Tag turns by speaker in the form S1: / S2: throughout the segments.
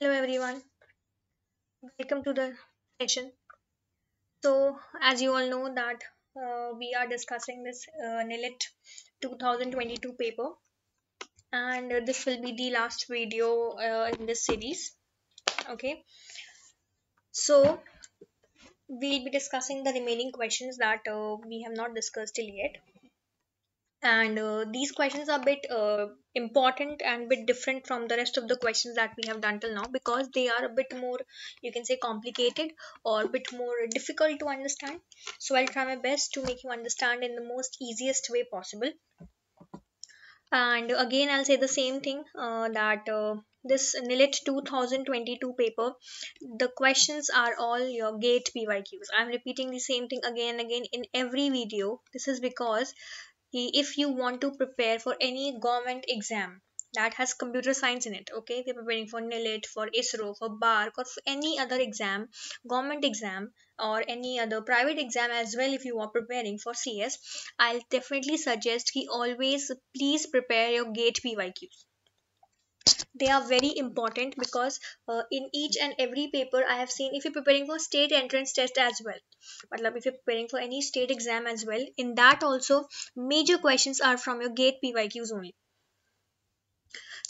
S1: hello everyone welcome to the session so as you all know that uh, we are discussing this uh, NILIT 2022 paper and uh, this will be the last video uh, in this series okay so we'll be discussing the remaining questions that uh, we have not discussed till yet and uh, these questions are a bit uh, important and bit different from the rest of the questions that we have done till now because they are a bit more you can say complicated or a bit more difficult to understand so i'll try my best to make you understand in the most easiest way possible and again i'll say the same thing uh, that uh, this NILIT 2022 paper, the questions are all your GATE PYQs. I'm repeating the same thing again and again in every video. This is because if you want to prepare for any government exam that has computer science in it okay if you're preparing for nilit for isro for bark or for any other exam government exam or any other private exam as well if you are preparing for cs i'll definitely suggest you always please prepare your gate pyqs they are very important because uh, in each and every paper i have seen if you're preparing for state entrance test as well matlab if you're preparing for any state exam as well in that also major questions are from your gate pyqs only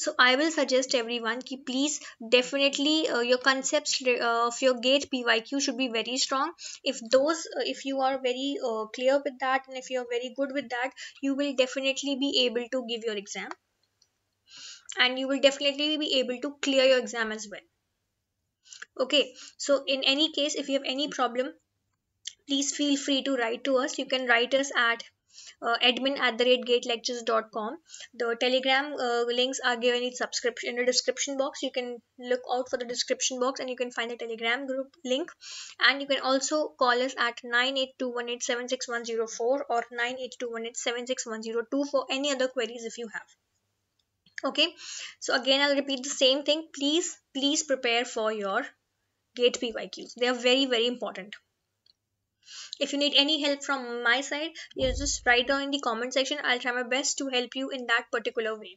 S1: so i will suggest everyone ki please definitely uh, your concepts uh, of your gate pyq should be very strong if those uh, if you are very uh, clear with that and if you are very good with that you will definitely be able to give your exam and you will definitely be able to clear your exam as well okay so in any case if you have any problem please feel free to write to us you can write us at uh, admin at the rate lectures.com the telegram uh, links are given in subscription in the description box you can look out for the description box and you can find the telegram group link and you can also call us at 982187610 or 982187610 for any other queries if you have okay so again i'll repeat the same thing please please prepare for your gate pyqs they are very very important if you need any help from my side you just write down in the comment section i'll try my best to help you in that particular way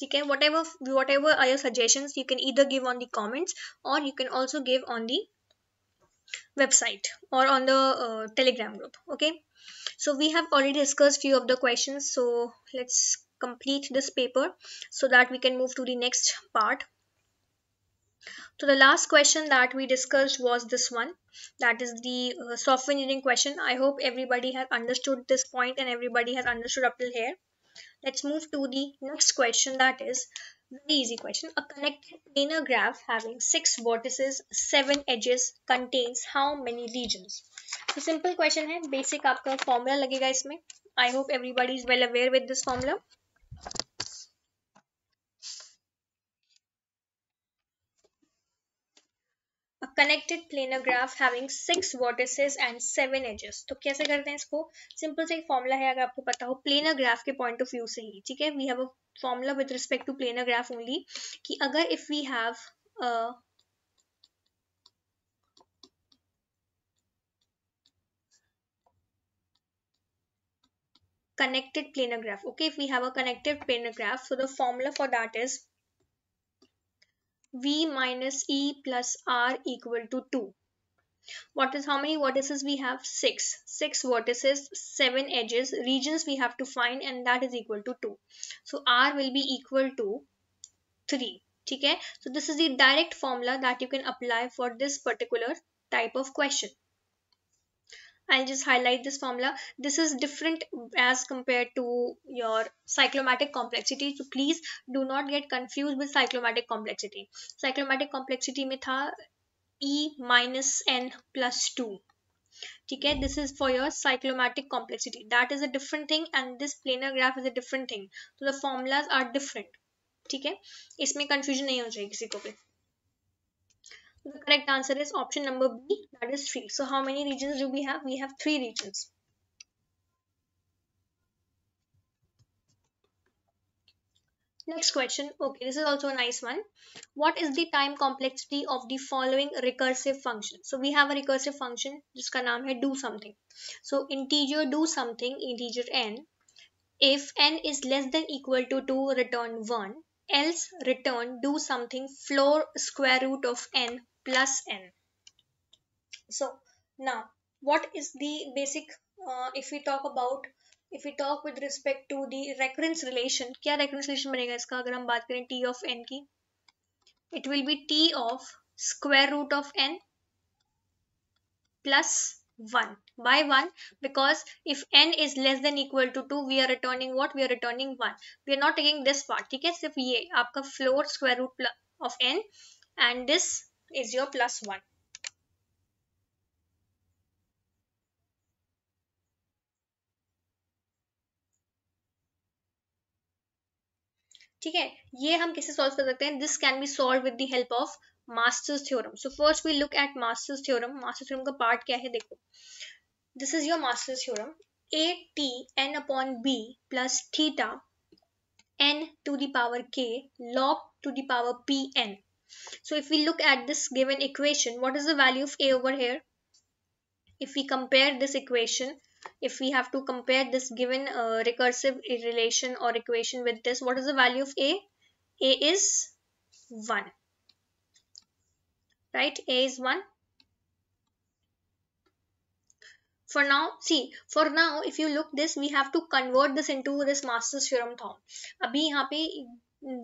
S1: Okay, whatever whatever are your suggestions you can either give on the comments or you can also give on the website or on the uh, telegram group okay so we have already discussed few of the questions so let's complete this paper so that we can move to the next part so the last question that we discussed was this one that is the uh, software engineering question i hope everybody has understood this point and everybody has understood up till here let's move to the next question that is very easy question a connected planar graph having six vertices seven edges contains how many regions तो simple question है basic formula formula लगेगा इसमें I hope everybody is well aware with this formula. Connected planar graph having six vertices and seven edges तो कैसे करते हैं इसको simple से एक फॉर्मूला है अगर आपको पता हो प्लेनर ग्राफ के पॉइंट ऑफ व्यू से ही ठीक है we have a formula with respect to planar graph only कि अगर if we have connected planar graph okay if we have a connected planar graph so the formula for that is v minus e plus r equal to 2. What is how many vertices we have? 6. 6 vertices, 7 edges, regions we have to find and that is equal to 2. So r will be equal to 3. Okay? So this is the direct formula that you can apply for this particular type of question. I'll just highlight this formula. This is different as compared to your cyclomatic complexity. So please do not get confused with cyclomatic complexity. Cyclomatic complexity में था E minus N plus 2. ठीक है this is for your cyclomatic complexity that is a different thing and this planar graph is a different thing तो the formulas are different ठीक है इसमें confusion नहीं हो जाएगी किसी को भी The correct answer is option number B, that is 3. So how many regions do we have? We have 3 regions. Next question. Okay, this is also a nice one. What is the time complexity of the following recursive function? So we have a recursive function जिसका name है do something. So integer do something, integer n. If n is less than equal to 2, return 1 else return do something floor square root of n plus n. So now what is the basic uh, if we talk about if we talk with respect to the recurrence relation क्या recurrence relation बनेगा इसका अगर हम बात करें t of n की it will be t of square root of n plus 1 by 1 because if n is less than equal to 2 we are returning what we are returning 1 we are not taking this part theek hai sirf ye aapka floor square root of n and this is your plus 1 ठीक है ये हम कैसे solve कर सकते हैं this can be solve with the help of Master's theorem. So first, we look at Master's theorem. Master's theorem का part क्या है देखो this is your master's theorem A T N upon B plus to the power k log to the power pn so if we look at this given equation what is the value of a over here if we compare this equation if we have to compare this given uh, recursive relation or equation with this what is the value of a a is 1 right a is 1 for now see for now if you look this we have to convert this into this master's theorem था अभी यहाँ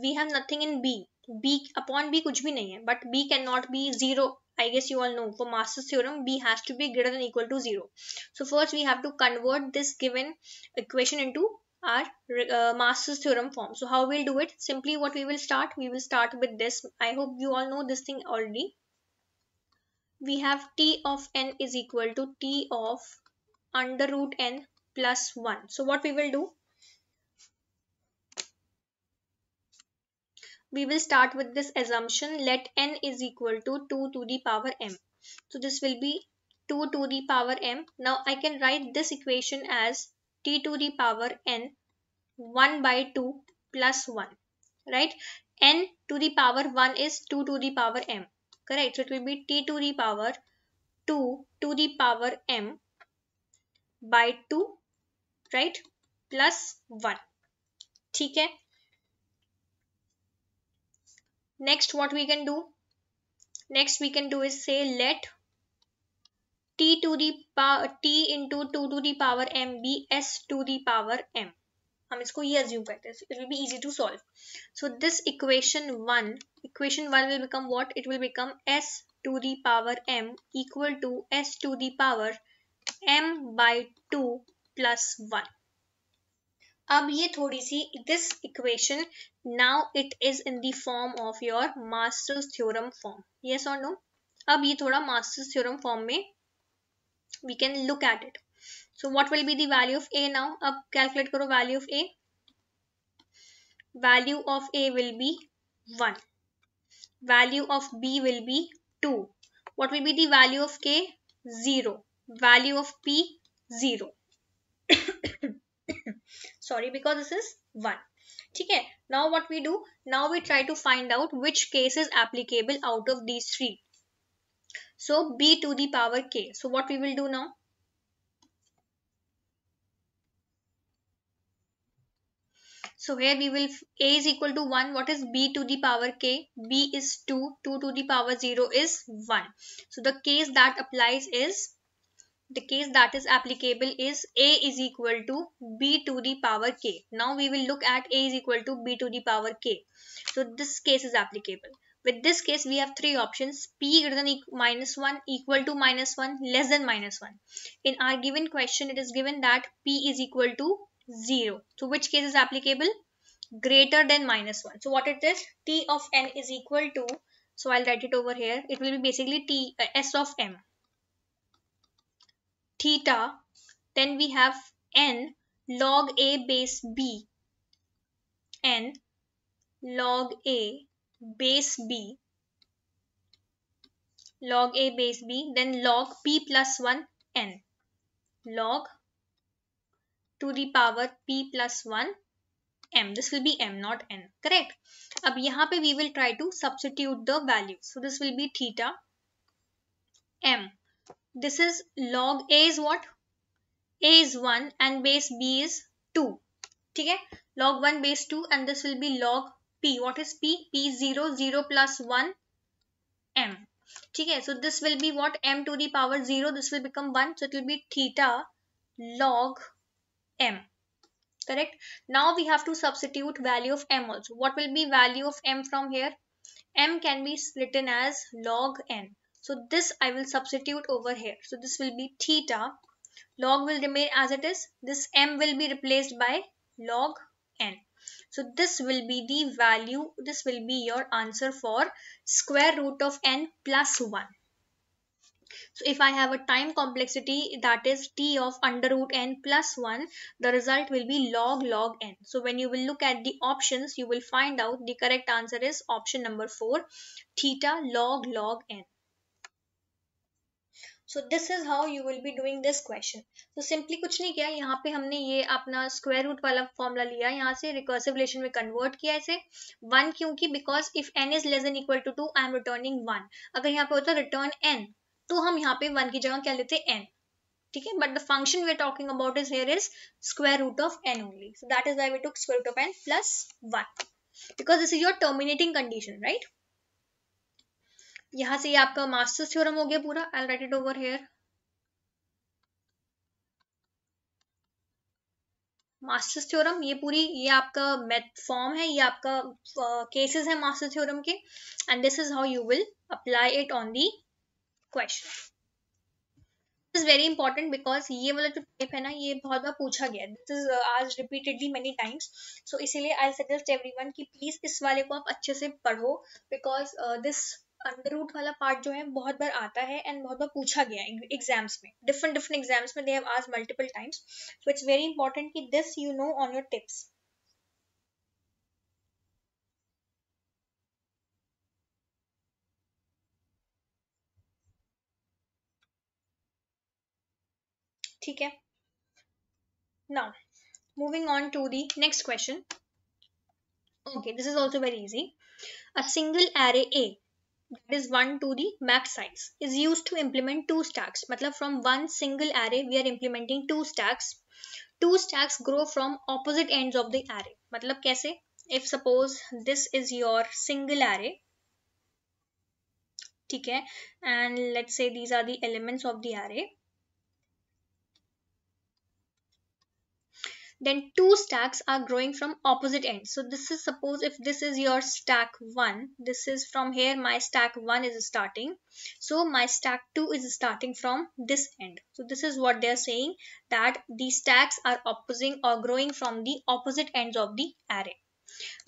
S1: we have nothing in b b upon b कुछ भी नहीं but b cannot be zero I guess you all know for master's theorem b has to be greater than equal to zero so first we have to convert this given equation into our uh, master's theorem form so how we'll do it simply what we will start we will start with this I hope you all know this thing already we have t of n is equal to t of under root n plus 1. So what we will do? We will start with this assumption let n is equal to 2 to the power m. So this will be 2 to the power m. Now I can write this equation as t to the power n 1 by 2 plus 1 right n to the power 1 is 2 to the power m correct? So it will be t to the power 2 to the power m by 2, right? Plus 1. ठीक है next what we can do next we can do is say let t to the power t into 2 to the power m be s to the power m हम इसको ये assume करते हैं it will be easy to solve so this equation one equation one will become what it will become S to the power M equal to S to the power M by two plus one अब ये थोड़ी सी this equation now it is in the form of your master's theorem form yes और no अब ये थोड़ा master's theorem form में we can look at it So what will be the value of A now? Up calculate karo value of A. Value of A will be 1. Value of B will be 2. What will be the value of K? 0. Value of P? 0. Sorry because this is 1. Okay. Now what we do? Now we try to find out which case is applicable out of these three. So b to the power k. So what we will do now? So here we will a is equal to 1. What is b to the power k? b is 2. 2 to the power 0 is 1. So the case that applies is the case that is applicable is a is equal to b to the power k. Now we will look at a is equal to b to the power k. So this case is applicable. With this case, we have three options p greater than minus 1, equal to minus 1, less than minus 1. In our given question, it is given that p is equal to 0 So which case is applicable greater than minus 1 so what it is t of n is equal to so i'll write it over here it will be basically t uh, s of m theta then we have n log a base b n log a base b log a base b then log p plus 1 n log to the power p plus 1 m. This will be m not n. Correct. Ab yahan pe we will try to substitute the value. So this will be theta m. This is log a is what? a is 1 and base b is 2. Okay, log 1 base 2 and this will be log p. What is p? p 0 0 plus 1 m. Okay, so this will be what m to the power 0 this will become 1 so it will be theta log m correct now we have to substitute value of m also what will be value of m from here m can be written as log n so this i will substitute over here so this will be theta log will remain as it is this m will be replaced by log n so this will be the value this will be your answer for square root of n plus 1 So if I have a time complexity that is t of under root n plus 1, the result will be log log n. So when you will look at the options, you will find out the correct answer is option number 4, theta log log n. So this is how you will be doing this question तो simply कुछ नहीं किया यहाँ पे हमने ये अपना square root वाला फॉर्मूला लिया यहाँ से रिकर्सिव रिलेशन में कन्वर्ट किया इसे वन क्योंकि because if N is less N equal to two I am returning one अगर यहाँ पे होता रिटर्न एन तो हम यहाँ पे वन की जगह क्या लेते हैं एन ठीक है but the function we are talking about is here is square root of N only so that is why we took square root of N plus one because this is your terminating condition right यहां से ये आपका master's theorem हो गया पूरा I write it over here master's theorem ये पूरी ये आपका मेथ फॉर्म है ये आपका केसेस uh, है मास्टर्स थ्योरम के and this is how you will apply it on the question is very important because ये वाला जो टाइप है ना ये बहुत बार पूछा गया दिस इज आज रिपीटेडली मेनी टाइम्स सो इसीलिए आई सजेस्ट एवरी वन की प्लीज इस वाले को आप अच्छे से पढ़ो बिकॉज दिस अंडर रूट वाला पार्ट जो है बहुत बार आता है एंड बहुत बार पूछा गया है एग्जाम्स में डिफरेंट डिफरेंट एग्जाम्स में दे हैव आज multiple times so it's very important कि this you know on your tips ठीक है now moving on to the next question okay this is also very easy a single array a that is 1 to the max size is used to implement two stacks मतलब from one single array we are implementing two stacks two stacks grow from opposite ends of the array मतलब कैसे? if suppose this is your single array ठीक है and let's say these are the elements of the array then two stacks are growing from opposite ends so this is suppose if this is your stack 1 this is from here my stack 1 is starting so my stack 2 is starting from this end so this is what they are saying that these stacks are opposing or growing from the opposite ends of the array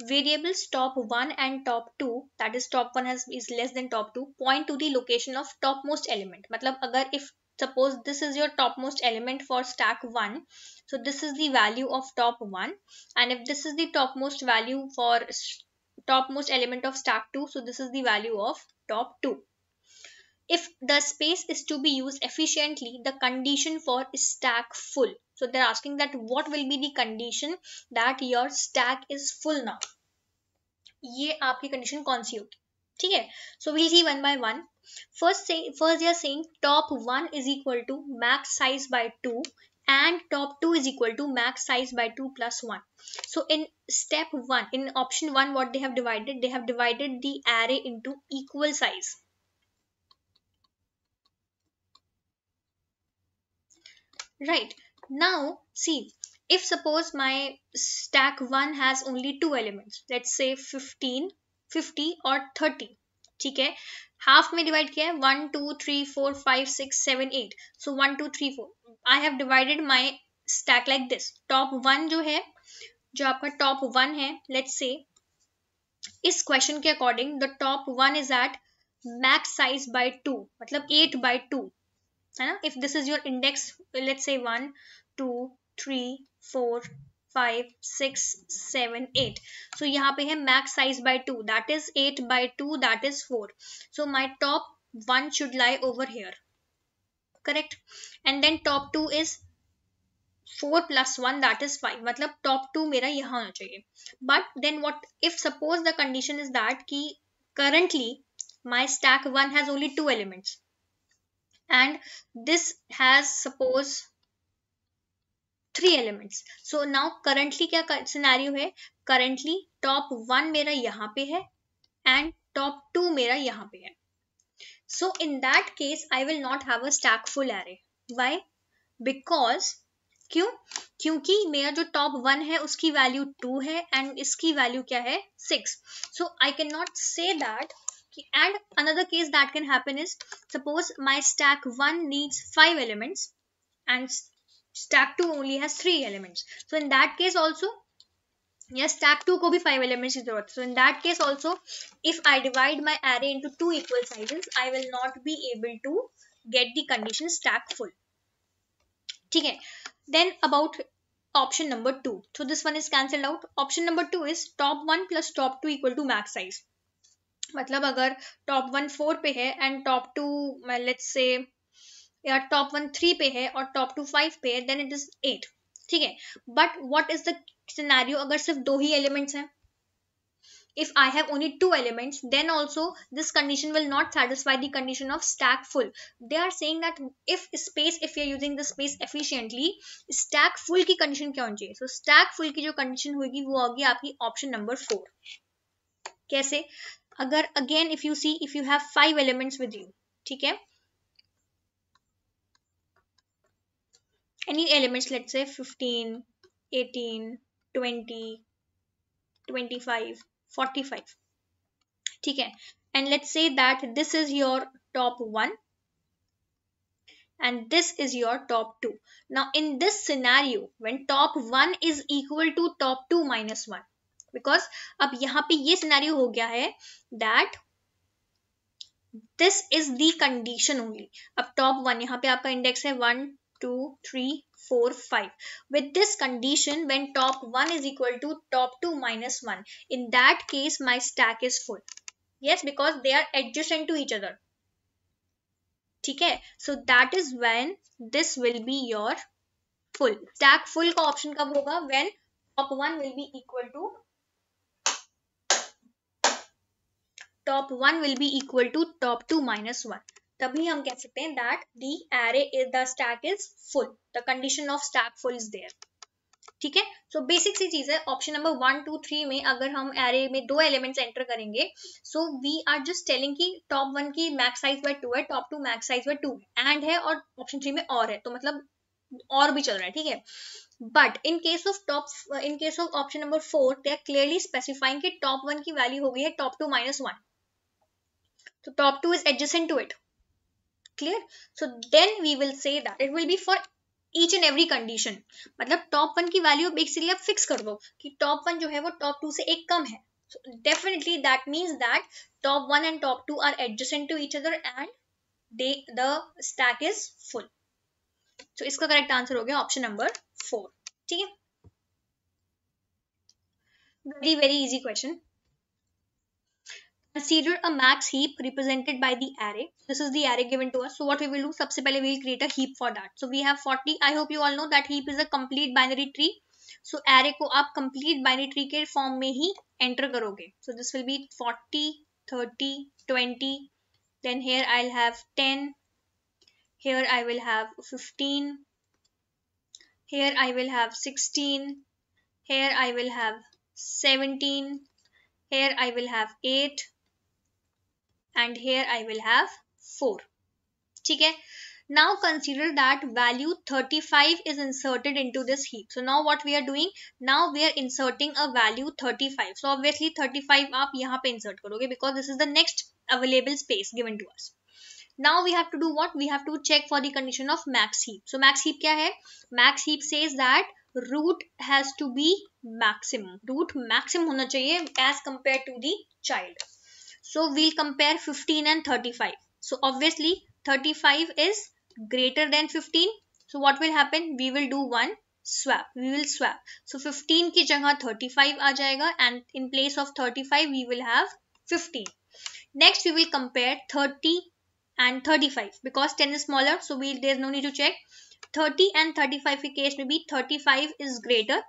S1: variables top 1 and top 2 that is top 1 has is less than top 2 point to the location of topmost element मतलब अगर if Suppose this is your topmost element for stack 1. So this is the value of top 1 and if this is the topmost value for topmost element of stack 2 so this is the value of top 2. If the space is to be used efficiently, the condition for stack full. So they're asking that what will be the condition that your stack is full now. ये आपकी condition कौन सी होगी ठीक है so we'll see one by one first first they are saying top one is equal to max size by two and top 2 is equal to max size by 2 plus 1 so in step 1 in option 1 what they have divided they have divided the array into equal size right now see if suppose my stack 1 has only two elements let's say 15 fifty और thirty ठीक है half में divide किया है one two three four five six seven eight so one two three four I have divided my stack like this top one जो है जो आपका टॉप वन है लेट्स से इस क्वेश्चन के according the top one is eight max size by two मतलब eight by two है ना if this is your index let's say one two three four five six seven eight so यहाँ पे है max size by two that is eight by two that is four so my top one should lie over here correct and then top two is four plus one that is five मतलब top two मेरा यहाँ होना चाहिए but then what if suppose the condition is that की currently my stack one has only two elements and this has suppose three elements so now currently क्या scenario है currently top one मेरा यहाँ पे है एंड टॉप टू मेरा यहाँ पे है so in that case I will not have a stack full array why because क्यों क्योंकि मेरा जो टॉप वन है उसकी वैल्यू टू है एंड इसकी वैल्यू क्या है six so I can not say that and another case that can happen is suppose my stack one needs five elements and stack 2 only has 3 elements so in that case also yes stack 2 ko bhi 5 elements की जरूरत है so in that case also if I divide my array into two equal sizes I will not be able to get the condition stack full ठीक है then option number 2 so this one is cancelled out option number 2 is top 1 plus top 2 equal to max size मतलब अगर top one four पे है and top to let's say या top one three पे है और टॉप टू फाइव पे है देन इट इज एट ठीक है बट वॉट इज दिनारियो अगर सिर्फ दो ही एलिमेंट्स हैं if I have only two elements, then also this condition will not satisfy the condition of stack full. They are saying that if space, if we are using the space efficiently, stack full की condition क्या होनी चाहिए? So stack full की जो condition होगी वो होगी आपकी option number four. कैसे? अगर again if you see if you have five elements with you, ठीक है? any elements let's say 15 18 20 25 45 ठीक है and let's say that this is your top one and this is your top two now in this scenario when top one is equal to top two minus one because अब यहाँ पे ये scenario हो गया है that this is the condition only अब top one यहाँ पे आपका index है one Two, three, four, five. With this condition, when top 1 is equal to top 2 minus 1, in that case, my stack is full. Yes, because they are adjacent to each other. Okay, so that is when this will be your full. Stack full option कब होगा? When top 1 will be equal to top 1 will be equal to top 2 minus 1. तभी हम कह सकते हैं that the array is the stack is full the condition of stack full is there ठीक है so basic सी चीज है option number one two three में अगर हम एरे में दो एलिमेंट्स एंटर करेंगे so we are just telling कि टॉप वन की मैक्स साइज बाय टू है top two max size by two and है और ऑप्शन थ्री में और है तो मतलब और भी चल रहा है ठीक है but in case of top in case of option number four they are clearly specifying कि टॉप वन की वैल्यू हो गई है टॉप टू माइनस वन तो top two is adjacent to it clear so then we will say that it will be for each and every condition मतलब top one की value basically आप fix कर दो कि टॉप वन जो है वो टॉप टू से एक कम है definitely that means that top one and top two are adjacent to each other and they the stack is full तो इसका करेक्ट आंसर हो गया ऑप्शन नंबर फोर ठीक है very very easy question Consider a max heap represented by the array. This is the array given to us. So what we will do, सबसे we will create a heap for that. So we have 40. I hope you all know that heap is a complete binary tree. So array ko आप complete binary tree ke form mein hi enter karoge. So this will be 40, 30, 20. Then here I'll have 10. Here I will have 15. Here I will have 16. Here I will have 17. Here I will have 8 and here I will have 4. ठीक है now consider that value 35 is inserted into this heap so now what we are doing now we are inserting a value 35 so obviously 35 aap yahan pe insert karoge because this is the next available space given to us now we have to do what we have to check for the condition of max heap so max heap kya hai max heap says that root has to be maximum root maximum hona chahiye as compared to the child So we'll compare 15 and 35. So obviously 35 is greater than 15. So what will happen? We will do one swap. We will swap. So 15 की जगह 35 आ जाएगा and in place of 35 we will have 15. Next we will compare 30 and 35 because 10 is smaller so we there's no need to check. 30 and 35 के case में भी 35 is greater.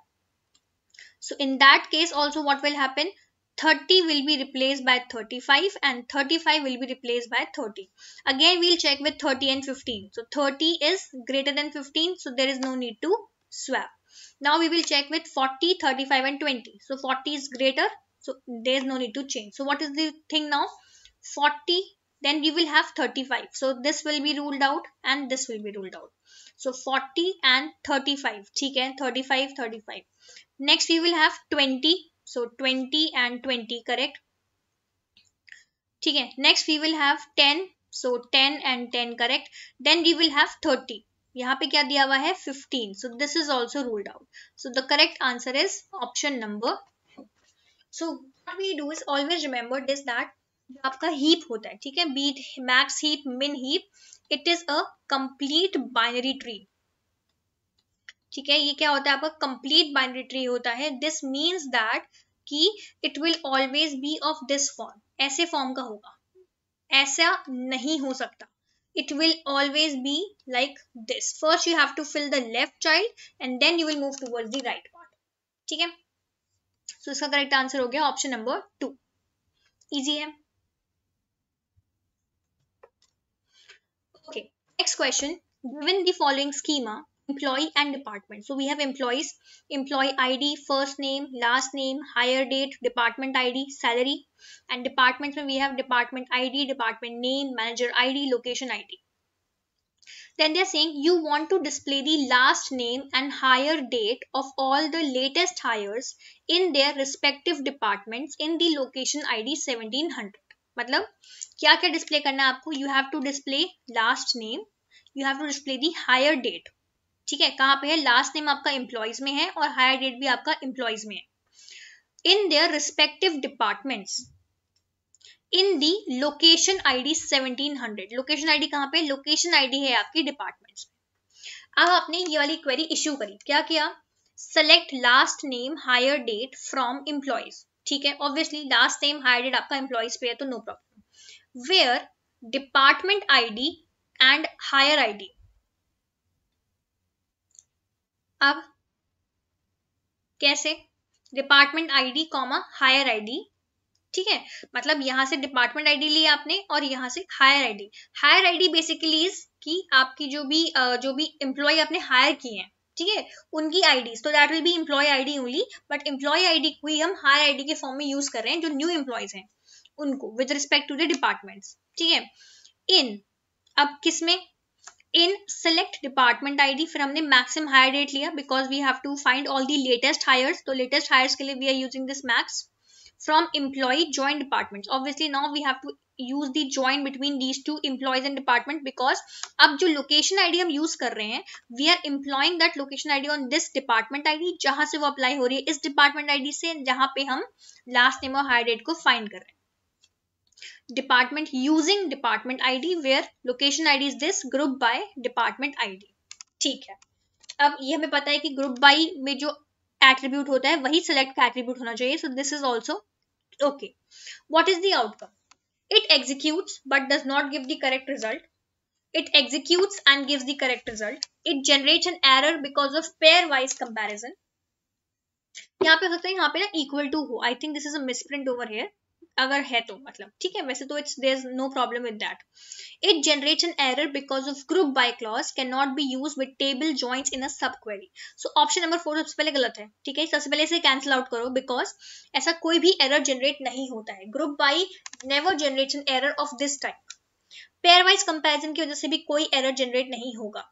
S1: So in that case also what will happen? 30 will be replaced by 35 and 35 will be replaced by 30. Again, we'll check with 30 and 15. So 30 is greater than 15, so there is no need to swap. Now we will check with 40, 35 and 20. So 40 is greater, so there is no need to change. So what is the thing now? 40, then we will have 35. So this will be ruled out and this will be ruled out. So 40 and 35, ठीक है 35, 35. Next we will have 20, so twenty and twenty correct ठीक है next we will have ten so ten and ten correct then we will have thirty यहाँ पे क्या दिया हुआ है fifteen so this is also ruled out so the correct answer is option number so we do is always always remember that जो आपका heap होता है ठीक है be it max heap min heap it is a complete binary tree ठीक है ये क्या होता है आपका कंप्लीट बाइनरी ट्री होता है दिस मीन्स दैट कि it will always be of this form ऐसे फॉर्म का होगा ऐसा नहीं हो सकता it will always be like this first you have to fill the left child and then you will move toward the right part ठीक है सो इसका करेक्ट आंसर हो गया ऑप्शन नंबर टू इजी है okay next question given the following schema employee and department. So we have employees, employee ID, first name, last name, hire date, department ID, salary, and departments where we have department ID, department name, manager ID, location ID. Then they're saying you want to display the last name and hire date of all the latest hires in their respective departments in the location ID 1700. मतलब क्या क्या display करना है आपको You have to display last name you have to display the hire ठीक है कहाँ पे है लास्ट नेम आपका एम्प्लॉयज में है और हायर डेट भी आपका एम्प्लॉयज में है in their respective departments in the location ID 1700 location ID कहाँ पे लोकेशन आईडी है आपकी डिपार्टमेंट्स अब आपने ये वाली क्वेरी इश्यू करी क्या किया select last name hire date from employees ठीक है obviously last name hire date आपका एम्प्लॉयज पे है तो no problem where department I D and hire I D अब कैसे department ID comma hire ID ठीक है मतलब यहां से डिपार्टमेंट आईडी ली आपने और यहां से hire ID hire ID basically is कि आपकी जो भी जो भी एम्प्लॉय आपने हायर किए हैं ठीक है उनकी आईडी तो that will be employee ID only but employee ID हुई हम हायर आईडी के फॉर्म में यूज कर रहे हैं जो न्यू एम्प्लॉयज हैं उनको with respect to the departments ठीक है इन अब किसमें in select department I D फिर हमने मैक्सिम हायर डेट लिया because we have to find all the latest hire तो लेटेस्ट हायर के लिए we are using this max from employee join departments obviously now we have to use the join between these two employees and department because अब जो location I D हम use कर रहे हैं we are employing that location I D on this department I D जहां से वो apply हो रही है इस डिपार्टमेंट आई डी से जहां पे हम लास्ट नेम और हायर डेट को फाइन कर रहे हैं department using department id where location id is this group by department id ठीक है अब ये हमें पता है कि group by में जो attribute होता है वही select का attribute होना चाहिए so this is also okay what is the outcome it executes but does not give the correct result it executes and gives the correct result it generates an error because of pairwise comparison यहाँ पे हो सकता है यहाँ पे ना equal to हो I think this is a misprint over here अगर है तो मतलब ठीक है वैसे तो it's there is no problem with that it generates an error because of group by clause can not be use with table joins in a sub query so option number four सबसे पहले गलत है ठीक है सबसे पहले इसे cancel out करो बिकॉज ऐसा कोई भी एरर जनरेट नहीं होता है group by never generates an error of this type pair wise comparison की वजह से भी कोई एरर जनरेट नहीं होगा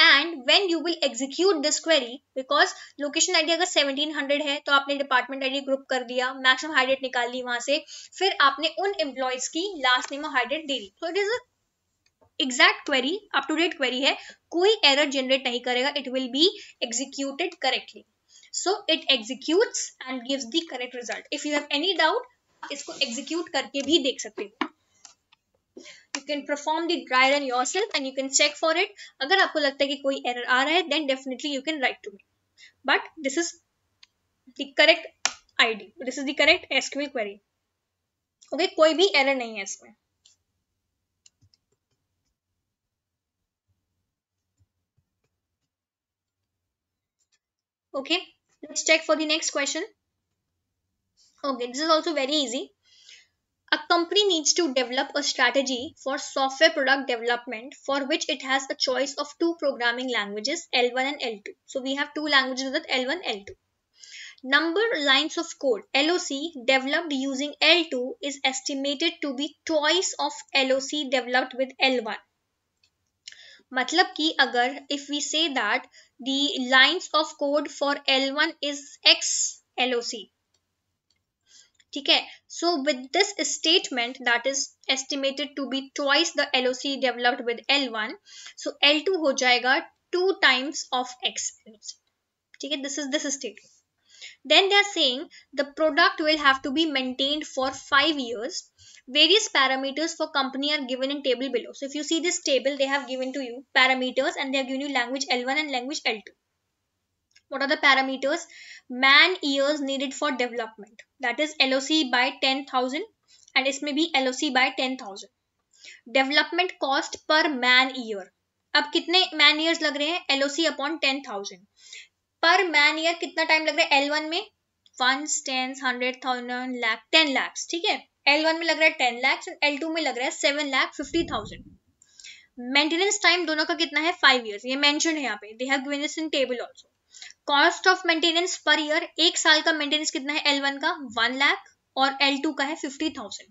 S1: and when you will execute this query because location ID अगर 1700 है तो आपने डिपार्टमेंट आईडी ग्रुप कर दिया मैक्सिमम हाइड्रेट निकाल ली वहां से फिर आपने उन एम्प्लॉयज की लास्ट नेम और हाइड्रेट दे दी तो it is exact query up to date query है कोई एरर जनरेट नहीं करेगा it will be executed correctly so it executes and gives the correct result if you have any doubt इसको execute करके भी देख सकते हो you can perform the dry run yourself and you can check for it अगर आपको लगता है कि कोई एरर आ रहा है then definitely you can write to me but this is the correct ID this is the correct SQL query okay कोई भी एरर नहीं है इसमें okay let's check for the next question okay this is also very easy A company needs to develop a strategy for software product development for which it has a choice of two programming languages, L1 and L2. So we have two languages with L1, L2. Number lines of code, LOC, developed using L2 is estimated to be twice of LOC developed with L1. मतलब कि अगर if we say that the lines of code for L1 is X LOC ठीक है so with this statement that is estimated to be twice the L O C developed with L one so L two हो जाएगा two times of X ठीक है this is this statement Then they are saying the product will have to be maintained for five years. Various parameters for company are given in table below. So if you see this table, they have given to you parameters and they have given you language L1 and language L2. what are the parameters man years needed for development that is loc by 10000 and isme bhi LOC by 10,000 development cost per man year ab kitne man years lag rahe hain loc upon 10000 per per man year कितना time लग रहा है L one में one ten hundred thousand theek hai l1 mein lag L one में लग रहा है ten lakhs and L two में लग रहा है सेवन थाउजेंड मेंटेनेंस टाइम दोनों का कितना है फाइव इयर्स ये मेंशन है यहाँ पे they have given in table also cost of maintenance per year एक साल का मेंटेनेंस कितना है एल वन का वन लाख और एल टू का है fifty thousand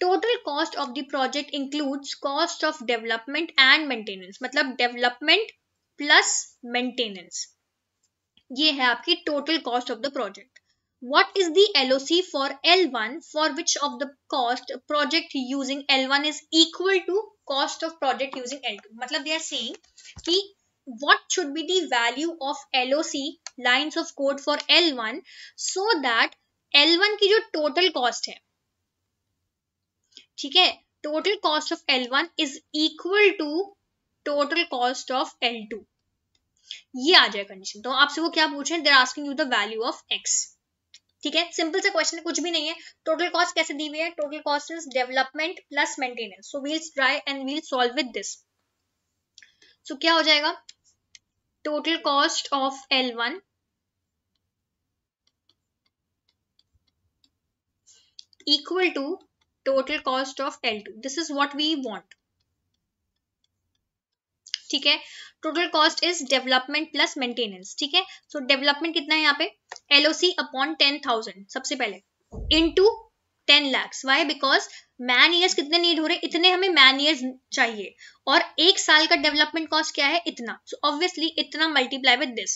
S1: total cost of the project includes cost of development and maintenance मतलब डेवलपमेंट प्लस मेंटेनेंस ये है आपकी total cost of the project what is the L O C for L one for which of the cost project using L one is equal to cost of project using L two मतलब they are saying कि what should be the value of LOC lines of code for L1 so that L1 की जो total cost है ठीक है total cost of L1 is equal to total cost of L2 ये आ जाए condition तो आपसे वो क्या पूछ रहे हैं they're asking you the value of X ठीक है सिंपल सा क्वेश्चन कुछ भी नहीं है टोटल कॉस्ट कैसे दी हुई है total cost is development plus maintenance so we'll try and we'll solve with this so क्या हो जाएगा total cost of L one equal to total cost of L two this is what we want ठीक है total cost is development plus maintenance ठीक है सो development कितना है यहाँ पे एलओसी अपॉन टेन थाउजेंड सबसे पहले into ten lakhs why because man years कितने नीड हो रहे इतने हमें मैन ईयर्स चाहिए और एक साल का डेवलपमेंट कॉस्ट क्या है इतना सो so ऑब्वियसली इतना multiply with this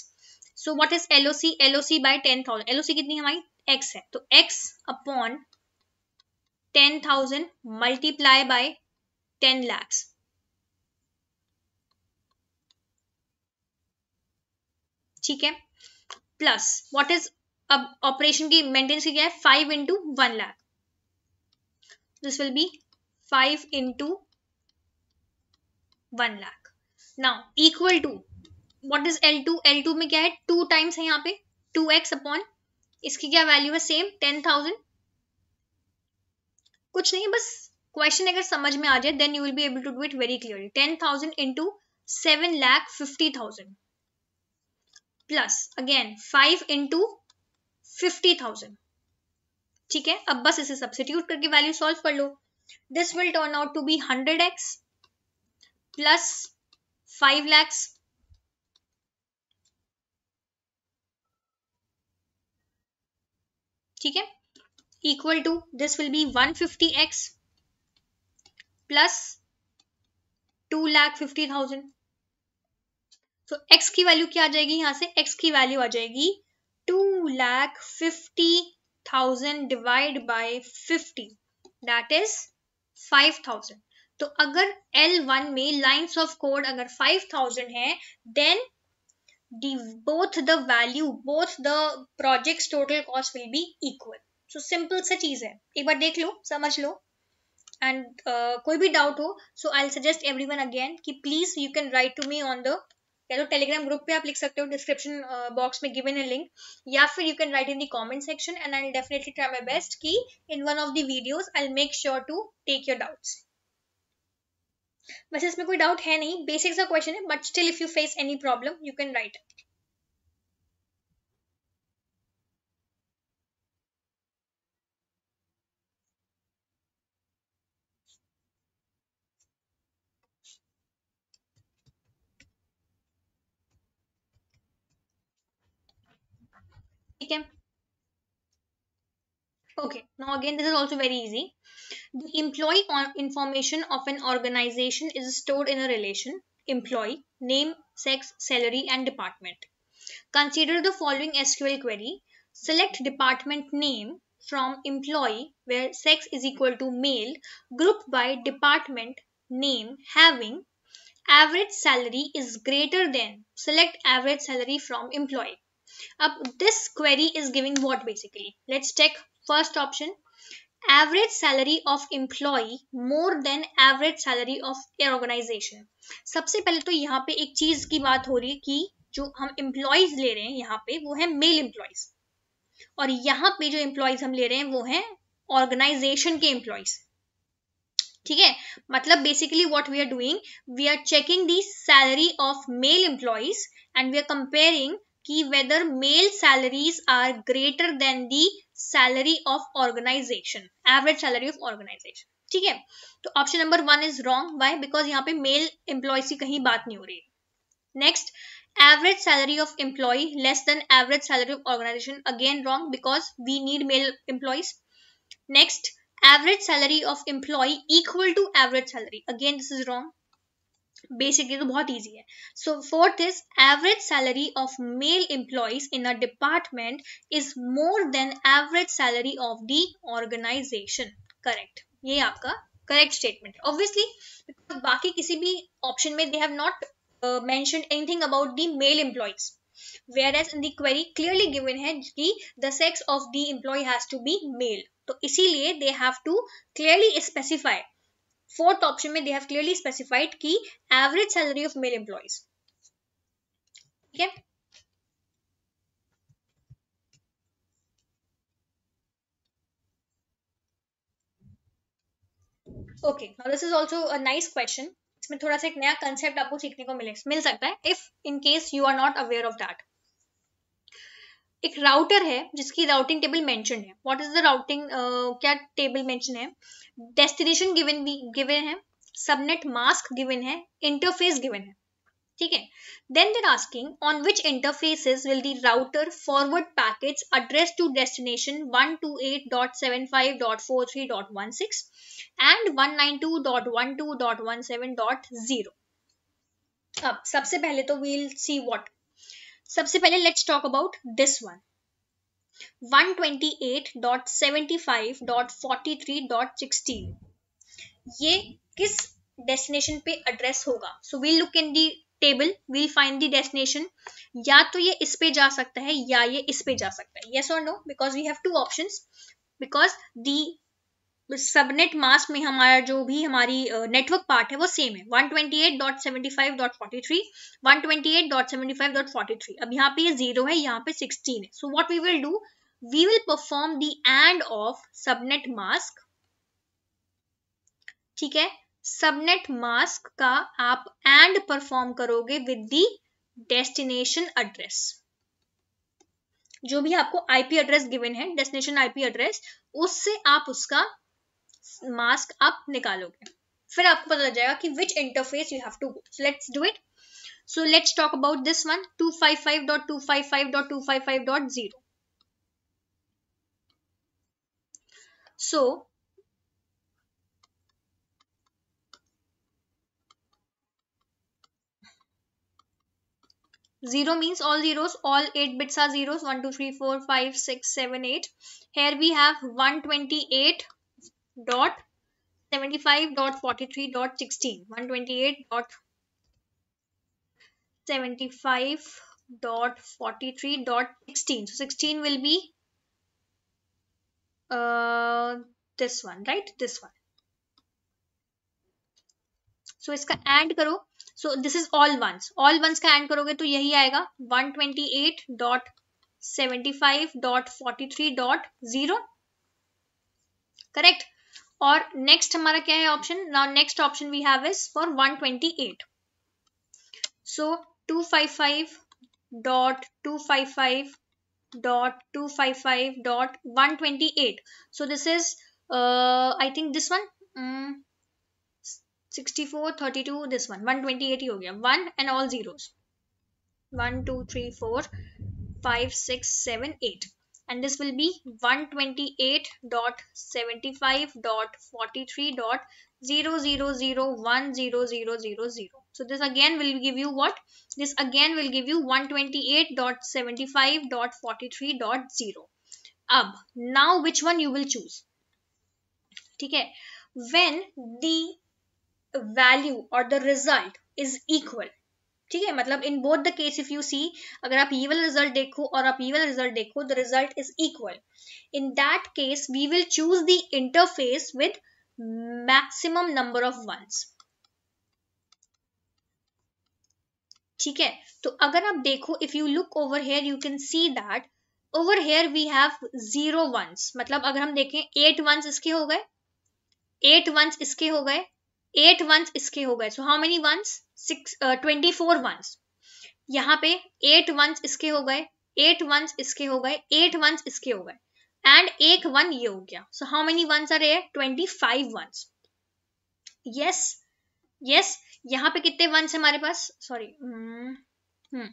S1: so what is L L O C O C by ten thousand L O C कितनी हमारी एक्स है तो X upon ten thousand multiply by ten lakhs ठीक है प्लस व्हाट इज अब operation की maintenance क्या है five into one lakh this will be 5 into 1 lakh now equal to what is L2 L2 में क्या है टू टाइम्स है यहाँ पे 2x अपॉन इसकी क्या वैल्यू है सेम 10,000 कुछ नहीं बस क्वेश्चन अगर समझ में आ जाए then you will be able to do it very clearly 10,000 into 7 lakh 50,000 plus again 5 into 50,000 ठीक है अब बस इसे सब्सिट्यूट करके वैल्यू सॉल्व कर लो this will turn out to be hundred X plus five lakhs ठीक है equal to this will be one fifty X plus two lakh fifty thousand तो x की वैल्यू क्या आ जाएगी यहां से x की वैल्यू आ जाएगी two lakh fifty thousand divide by fifty that is five thousand तो अगर एल वन में लाइंस ऑफ कोड अगर फाइव थाउजेंड है then both the value both the projects total cost will be equal so simple सा चीज है एक बार देख लो समझ लो एंड uh, कोई भी डाउट हो so I suggest every one again कि please you can write to me on the या तो टेलीग्राम ग्रुप पे आप लिख सकते हो डिस्क्रिप्शन बॉक्स uh, में गिवन है लिंक या फिर you can write in the comment section and I definitely try my best की in one of the videos I make sure to take your doubts वैसे इसमें कोई डाउट है नहीं बेसिक सा क्वेश्चन है but still if you face any problem you can write Okay, now again, this is also very easy. The employee information of an organization is stored in a relation employee, name, sex, salary, and department. Consider the following SQL query. Select department name from employee where sex is equal to male, group by department name having average salary is greater than. Select average salary from employee. अब query is giving what basically let's take first option average salary of employee more than average salary of air organisation सबसे पहले तो यहाँ पे एक चीज की बात हो रही है कि जो हम एम्प्लॉयज ले रहे हैं यहाँ पे वो है मेल एम्प्लॉयज और यहाँ पे जो एम्प्लॉयज हम ले रहे हैं वो है ऑर्गेनाइजेशन के एम्प्लॉयज ठीक है मतलब basically what we are doing we are checking the salary of male employees and we are comparing कि whether male salaries are greater than the salary of organisation average salary of organisation ठीक है तो option number one is wrong why because यहाँ पे mail employees की कहीं बात नहीं हो रही next average salary of employee less than average salary of organisation again wrong because we need male employees next average salary of employee equal to average salary again this is wrong basically तो बहुत easy है so fourth is average salary of male employees in a department is more than average salary of the organisation correct ये आपका correct statement है obviously बाकी किसी भी ऑप्शन में they have not mention anything about the male employees whereas in the query clearly given है कि the sex of the employee has to be male तो इसीलिए they have to clearly specify fourth option में they have clearly specified की average salary of male employees ठीक है okay this is also a nice question इसमें थोड़ा सा एक नया कंसेप्ट आपको सीखने को मिले मिल सकता है if in case you are not aware of that एक राउटर है जिसकी राउटिंग टेबल मेंशन है व्हाट इज द राउटिंग क्या टेबल मेंशन है डेस्टिनेशन गिवन गिवन है सबनेट मास्क गिवन है इंटरफेस गिवन है ठीक है then they're asking on which interfaces will the router forward package address to destination one one two eight dot dot dot seven five four three six and one one one nine two two dot dot dot seven zero अब सबसे पहले तो we'll see what सबसे पहले let's talk about this one 128.75.43.16 ये किस destination पे address होगा so we'll look in the table we'll find the destination या तो ये इस पे जा सकता है या ये इस पे जा सकता है येस और no because we have two option because the subnet mask में हमारा जो भी हमारी नेटवर्क पार्ट है वो सेम है 128.75.43 128.75.43 अब यहाँ पे ये जीरो है यहाँ पे सिक्सटीन है so what we will do we will perform the and of subnet mask ठीक है सबनेट मास्क का आप एंड परफॉर्म करोगे विद द डेस्टिनेशन एड्रेस जो भी आपको आईपी एड्रेस गिवन है डेस्टिनेशन आईपी एड्रेस उससे आप उसका मास्क आप निकालोगे फिर आपको पता चल जाएगा कि which interface you have to go let's do it so let's talk about this one two five five dot two five five dot two five five dot zero so all zeros all eight bits are zeros one two three four five six seven eight here we have one twenty eight dot 75 dot 43 dot 16 128 dot 75 dot 43 dot 16 so 16 will be uh, this one right this one so so, इसका add करो so this is all ones all ones का add करोगे तो यही आएगा 128 dot 75 dot 43 dot zero correct और नेक्स्ट हमारा क्या है ऑप्शन now next option we have is for 128 so 255.255.255.128 so this is I think this one 6432 this one 128 ही हो गया one and all zeros one two three four five six seven eight and this will be 128.75.43.0001000. So this again will give you what? This again will give you 128.75.43.0. Ab, now which one you will choose? Okay. When the value or the result is equal ठीक है मतलब in both the case if you see अगर आप ये वाला result देखो और आप ये वाला रिजल्ट देखो the result is equal in that case we will choose the interface with maximum number of ones ठीक है तो अगर आप देखो if you look over here you can see that over here we have zero ones मतलब अगर हम देखें एट वंस इसके हो गए एट वंस इसके हो गए एट वंस इसके हो गए so how many ones six twenty four ones यहाँ पे एट वंस इसके हो गए एट वंस इसके हो गए एट वंस इसके हो गए एंड एक वन ये हो गया so how many ones are there twenty five ones yes yes यहाँ पे कितने वंस हमारे पास सॉरी हम्म hmm. hmm.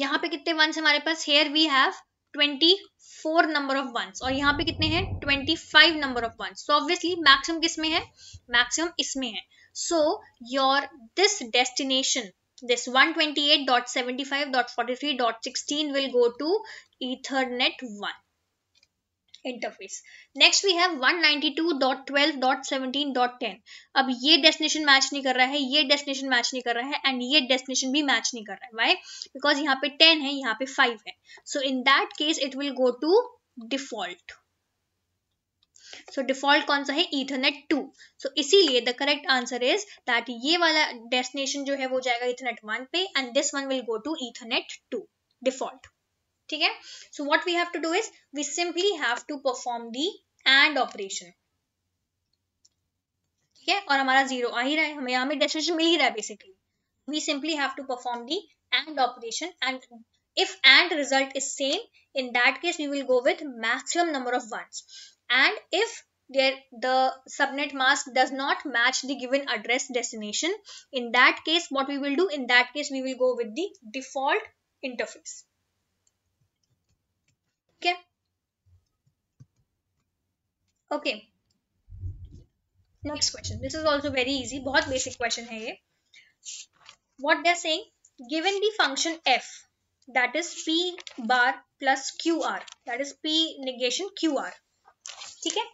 S1: यहाँ पे कितने वंस हमारे पास here we have twenty four number of ones और यहाँ पे कितने हैं twenty five number of ones so obviously maximum किस में है मैक्सिमम इसमें है so your this destination this one twenty eight dot dot seventy five forty three dot sixteen will go to ethernet one interface next we have 192.12.17.10 अब ये destination match नहीं कर रहा है ये डेस्टिनेशन मैच नहीं कर रहा है एंड ये डेस्टिनेशन भी मैच नहीं कर रहा है वाई बिकॉज यहाँ पे 10 है यहाँ पे 5 है so in that case it will go to default so default कौन सा है इथरनेट टू सो इसीलिए the correct answer is that ये वाला डेस्टिनेशन जो है वो जाएगा इथरनेट वन पे and this one will go to ethernet two default ठीक so what we have to do is we simply have to perform the and operation okay है और zero जीरो आ ही रहा है हमें हमें we simply have to perform the AND operation and if AND result is same, in that case we will go with maximum number of ones. And if there, the subnet mask does not match the given address destination, in that case what we will do, in that case we will go with the default interface okay okay next question this is also very easy बहुत basic question है ये what they're saying given the function f that is p bar plus qr that is p negation qr ठीक है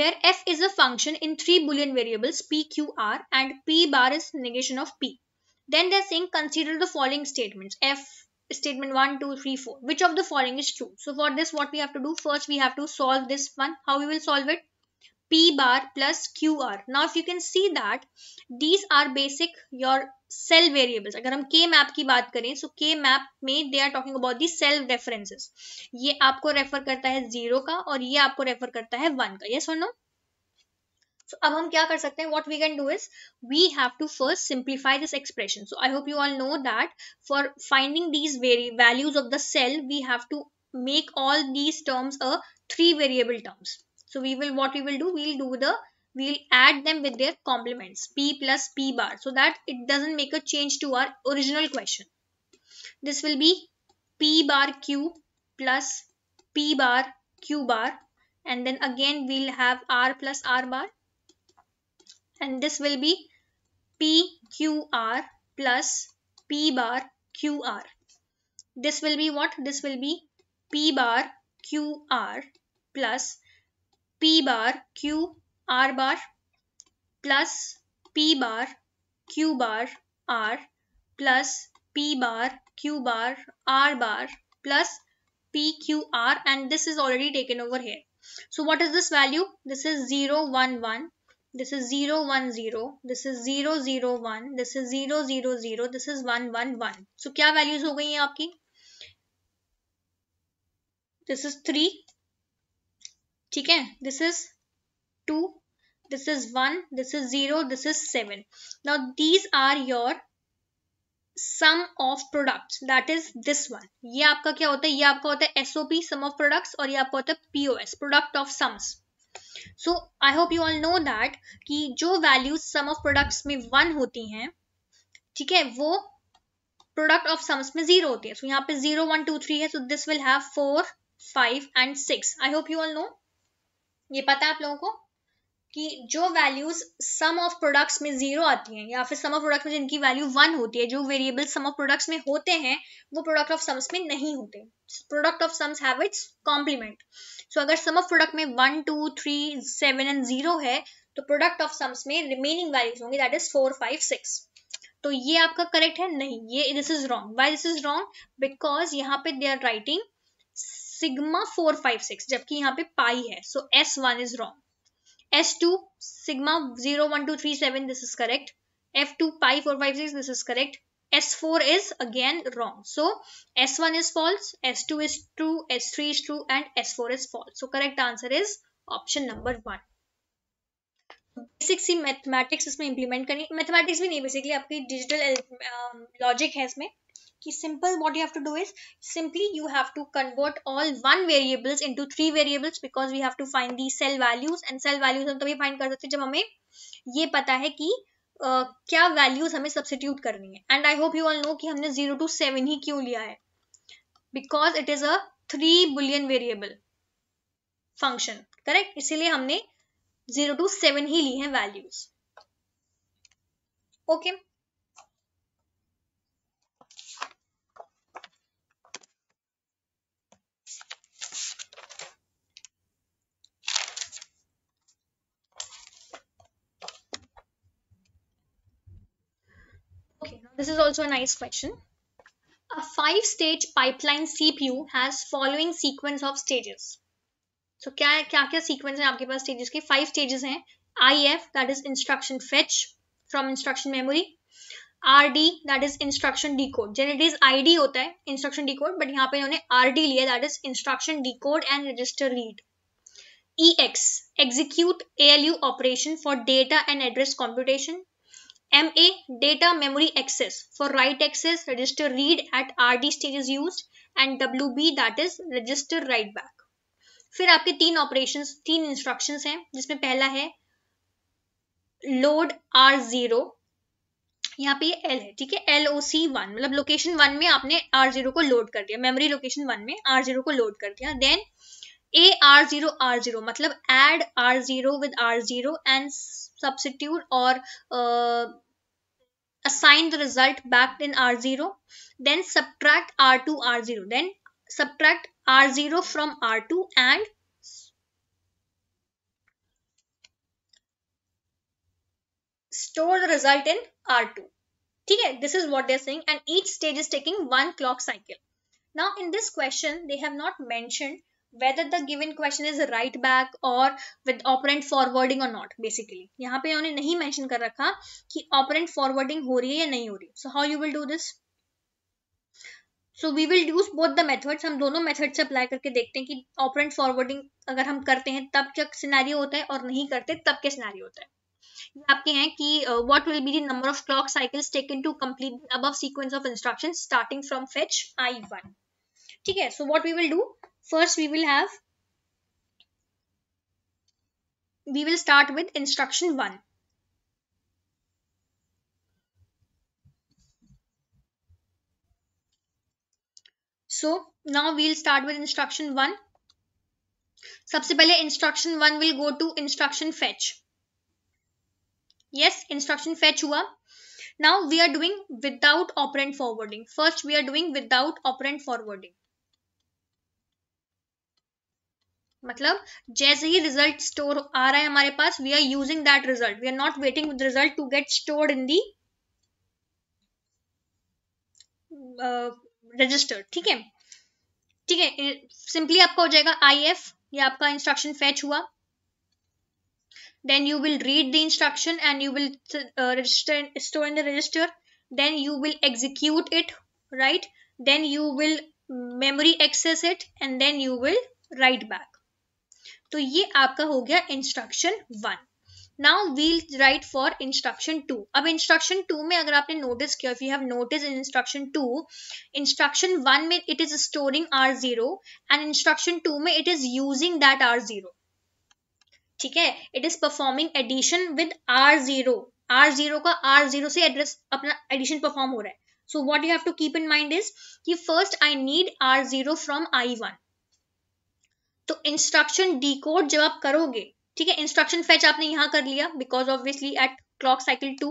S1: where f is a function in three boolean variables p q r and p bar is negation of p then they're saying consider the following statements f statement 1, 2, 3, 4. Which of the following is true? So for this what we have to do? First we have to solve this one. How we will solve it? P bar plus QR. Now if you can see that these are basic your cell variables. अगर हम K map ki baat kare so K map में they are talking about the cell references. ये आपको refer करता है zero का और ये आपको रेफर करता है वन का. Yes or no? So अब what we can do is we have to first simplify this expression. So I hope you all know that for finding these vari- values of the cell we have to make all these terms a three variable terms. So we will what we will do we'll do the we'll add them with their complements p plus p bar so that it doesn't make a change to our original question. This will be p bar q plus p bar q bar and then again we'll have r plus r bar and this will be PQR plus P bar QR. This will be what? This will be P bar QR plus P bar Q R bar plus P bar Q bar R plus P bar Q bar R bar plus PQR and this is already taken over here. So what is this value? This is 0, 1, 1. this is 0, 1, 0, this is 0, 0, 1, this is 0, 0, 0, this is 1, 1, 1. So क्या values हो गई हैं आपकी This is 3, ठीक है This is 2, this is 1, this is 0, this is 7. Now these are your sum of products that is this one ये आपका क्या होता है ये आपका होता है एसओपी सम ऑफ प्रोडक्ट्स और ये आपका होता है POS product of sums so I hope you all know that कि जो वैल्यूज सम ऑफ प्रोडक्ट्स में वन होती हैं ठीक है वो प्रोडक्ट ऑफ सम्स में जीरो होती है सो so, यहाँ पे जीरो वन टू थ्री है so this will have four five and six I hope you all know ये पता है आप लोगों को कि जो वैल्यूज सम ऑफ प्रोडक्ट्स में जीरो आती हैं या फिर सम ऑफ प्रोडक्ट्स में जिनकी वैल्यू वन होती है जो वेरिएबल सम ऑफ प्रोडक्ट्स में होते हैं वो प्रोडक्ट ऑफ सम्स में नहीं होते product of sums have its complement so अगर सम ऑफ प्रोडक्ट में one two three seven and zero है तो प्रोडक्ट ऑफ सम्स में रिमेनिंग वैल्यूज होंगी that is four five six तो ये आपका करेक्ट है नहीं ये this is wrong why this is wrong because यहाँ पे they are writing sigma four five six जबकि यहाँ पे पाई है so S one is wrong S2 sigma 0, 1, 2, 3, 7, this is correct. F2 pi 4, 5, 6, this is correct. S4 is again wrong. So S1 is false, S2 is true, S3 is true and S4 is false. So correct answer is option number one basic C mathematics इसमें implement करनी mathematics भी नहीं basically आपकी digital logic है इसमें कि simple what you have to do is simply you have to convert all one variables into three variables because we have to find the cell values and cell values हम तभी find कर सकते हैं जब हमें ये पता है कि uh, क्या वैल्यूज हमें सब्सिट्यूट करनी है and I hope you all know कि हमने जीरो टू सेवन ही क्यों लिया है because it is a three billion variable function correct इसीलिए हमने जीरो टू सेवन ही ली है values okay okay. this is also a nice question. A five-stage pipeline CPU has following sequence of stages. So kya kya kya sequence hai aapke paas stages ke five stages hain IF that is instruction fetch from instruction memory. RD that is instruction decode. Generally is ID hota hai instruction decode, but yahan pe inhone RD liya that is instruction decode and register read. EX execute ALU operation for data and address computation. M A data memory access for write access register read at R D stage is use and W B that is register write back फिर आपके तीन operation तीन instruction हैं जिसमें पहला है load are zero यहाँ पे एल है ठीक है एल ओ सी वन मतलब लोकेशन वन में आपने आर जीरो को लोड कर दिया मेमोरी लोकेशन वन में आर जीरो को लोड कर दिया then A R zero R zero मतलब add R zero with R zero and substitute और assign the result back in R0, then subtract R2, R0, then subtract R0 from R2 and store the result in R2. Okay, this is what they're saying and each stage is taking one clock cycle. Now in this question, they have not mentioned whether the given question is right back or with operant forwarding or not basically yahan pe unhone nahi mention kar रखा ki operant forwarding हो रही है या नहीं हो रही so how you will do this so we will use both the methods hum dono method से apply करके देखते हैं कि ऑपरेंट फॉरवर्डिंग अगर हम करते हैं तब क्या सिनारियो होता है और नहीं करते तब क्या सिनारियो होता है आपके हैं कि what will be the number of clock cycles taken to complete above sequence of instruction starting from fetch I one ठीक है so what we will do First, we will have, we will start with instruction 1. So now we'll start with instruction 1. सबसे पहले instruction 1 will go to instruction fetch. Yes, instruction fetch हुआ. Now we are doing without operand forwarding. First we are doing without operand forwarding. मतलब जैसे ही result store आ रहा है हमारे पास we are using that result we are not waiting with result to get store in the register ठीक है ठीक है सिंपली आपका हो जाएगा आई एफ या आपका इंस्ट्रक्शन फेच हुआ then you will read the instruction and you will store in the register then you will execute it right then you will memory access it and then you will write back तो ये आपका हो गया instruction one now we'll write for instruction two अब instruction two में अगर आपने notice किया if you have notice in instruction two instruction one में it is storing R zero and instruction two में it is using that R zero ठीक है it is performing addition with R zero R zero का R zero से address अपना addition perform हो रहा है so what you have to keep in mind is कि first I need R zero from I one तो instruction code जब आप करोगे ठीक है इंस्ट्रक्शन फेच आपने यहां कर लिया because obviously at clock cycle two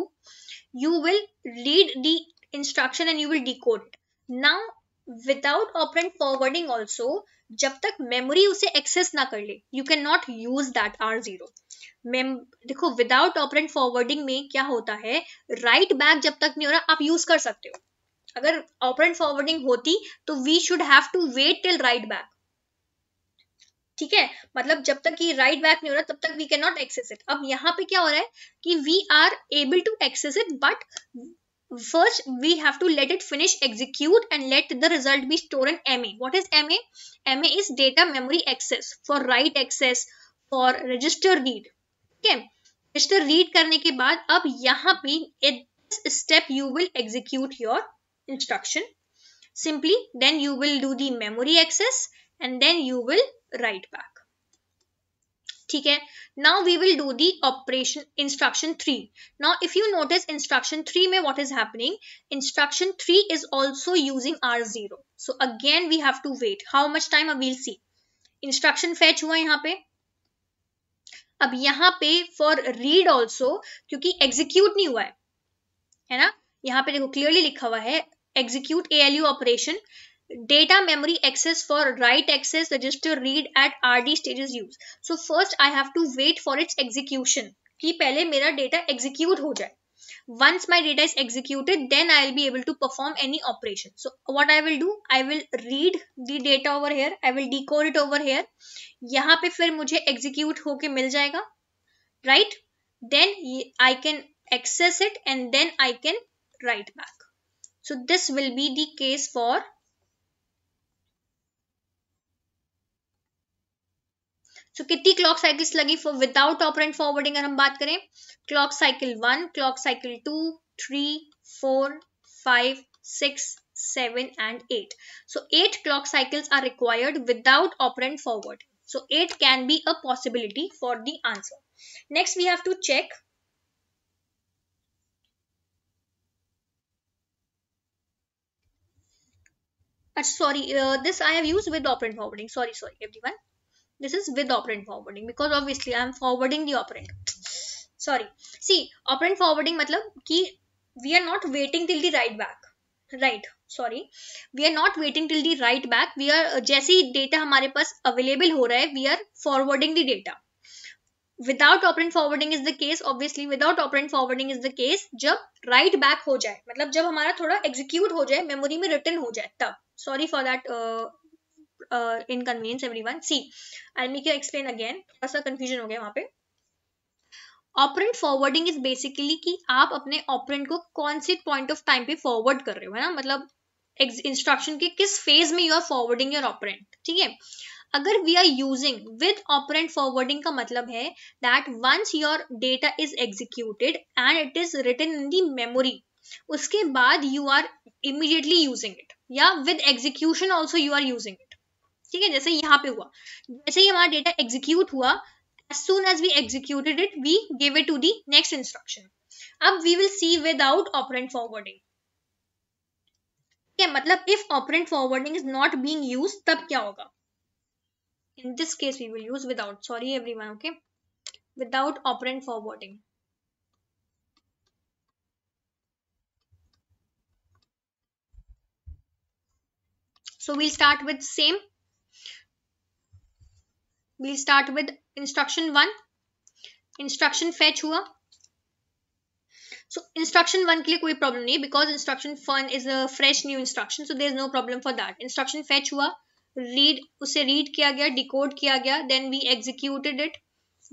S1: you will read the instruction and you will code now without operand forwarding also जब तक मेमोरी उसे एक्सेस ना कर ले you can not use that R zero देखो विदाउट ऑपरेंट फॉरवर्डिंग में क्या होता है राइट बैक जब तक नहीं हो रहा आप यूज कर सकते हो अगर ऑपरेंट फॉरवर्डिंग होती तो we should have to wait till write back ठीक है मतलब जब तक ये राइट बैक नहीं हो रहा तब तक we can not access it अब यहाँ पे क्या हो रहा है कि we are able to access it but first we have to let it finish execute and let the result be stored in MA. What is MA? MA is data memory access for write access for register read. Okay. Register read करने के बाद अब यहाँ पे at step you will execute your instruction simply then you will do the memory access and then you will write back ठीक है now we will do the operation instruction three now if you notice instruction three में what is happening instruction three is also using R zero so again we have to wait how much time अब we'll see instruction fetch हुआ यहाँ पे अब यहाँ पे for read also क्योंकि execute नहीं हुआ है है ना यहाँ पे देखो क्लियरली लिखा हुआ है execute A L U operation data memory access for write access register read at rd stages use so first i have to wait for its execution Ki pehle mera data execute ho जाए once my data is executed then i'll be able to perform any operation so what i will do i will read the data over here i will decode it over here यहाँ pe fir mujhe execute hoke mil jayega, right then i can access it and then i can write back so this will be the case for so कितनी clock cycles लगी for without operand forwarding अगर हम बात करें clock cycle one clock cycle two three four five six seven and eight so eight clock cycles are required without operand forward so eight can be a possibility for the answer next we have to check अच्छा sorry this I have use with operand forwarding sorry sorry everyone this is with operand forwarding because obviously i am forwarding the operand sorry see operand forwarding matlab मतलब ki we are not waiting till the right back right sorry we are not waiting till the write back we are जैसे ही data हमारे पास available हो रहा है we are forwarding the data without operand forwarding is the case obviously without operand forwarding is the case जब write right back हो जाए मतलब जब हमारा थोड़ा एग्जीक्यूट हो जाए मेमोरी में रिटर्न हो जाए तब sorry for that inconvenience one see I make you explain again थोड़ा सा कंफ्यूजन हो गया वहां पे ऑपरेंट फॉरवर्डिंग इज बेसिकली कि आप अपने ऑपरेंट को कौन से पॉइंट ऑफ टाइम पे फॉरवर्ड कर रहे हो है ना मतलब इंस्ट्रक्शन के किस फेज में you are forwarding your operand ठीक है अगर we are using with operand forwarding का मतलब है that once your data is executed and it is written in the memory उसके बाद you are immediately using it या with execution also you are using it ठीक है जैसे यहाँ पे हुआ जैसे ही हमारा डेटा एग्जीक्यूट हुआ as soon as we executed it we gave it to the next instruction अब we will see without operand forwarding ठीक मतलब if operand forwarding is not being used तब क्या होगा in this case we will use without sorry everyone okay without operand forwarding so we start with same we'll start with instruction 1 instruction fetch हुआ instruction 1 ke liye koi problem nahi because instruction instruction is a fresh new instruction so there is no problem for that instruction fetch hua read use read kiya gaya decode kiya gaya then we executed it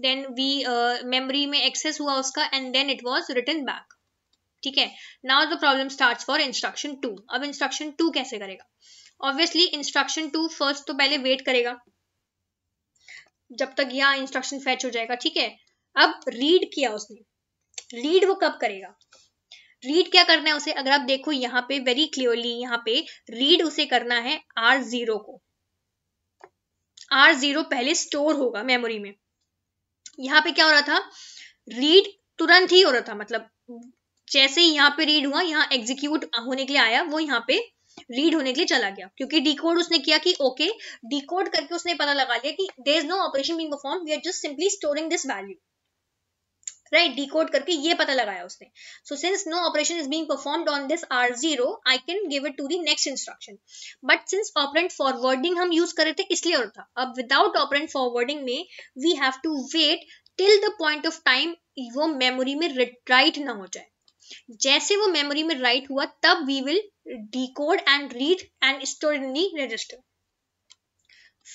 S1: then we uh, memory में access हुआ उसका and then it was return back ठीक है now the problem start for instruction two अब instruction two कैसे करेगा obviously instruction to first तो पहले वेट करेगा जब तक यहाँ इंस्ट्रक्शन फैच हो जाएगा ठीक है अब रीड किया उसने रीड वो कब करेगा रीड क्या करना है उसे अगर आप देखो यहाँ पे वेरी क्लियरली यहाँ पे रीड उसे करना है आर जीरो को आर जीरो पहले स्टोर होगा मेमोरी में यहाँ पे क्या हो रहा था रीड तुरंत ही हो रहा था मतलब जैसे ही यहाँ पे रीड हुआ यहाँ एग्जीक्यूट होने के लिए आया वो यहाँ पे रीड होने के लिए चला गया क्योंकि डिकोड उसने किया कि ओके okay, डिकोड करके उसने पता लगा लिया कि there is no operation been perform we are just simply storing this value right decode करके ये पता लगाया उसने so since no operation is being performed on this R zero I can give it to the next instruction but since operand forwarding हम use कर रहे थे इसलिए और था अब विदाउट ऑपरेंट फॉरवर्डिंग में we have to wait till the point of time वो मेमोरी में राइट ना हो जाए जैसे वो मेमोरी में राइट हुआ तब we will decode and read and store in the register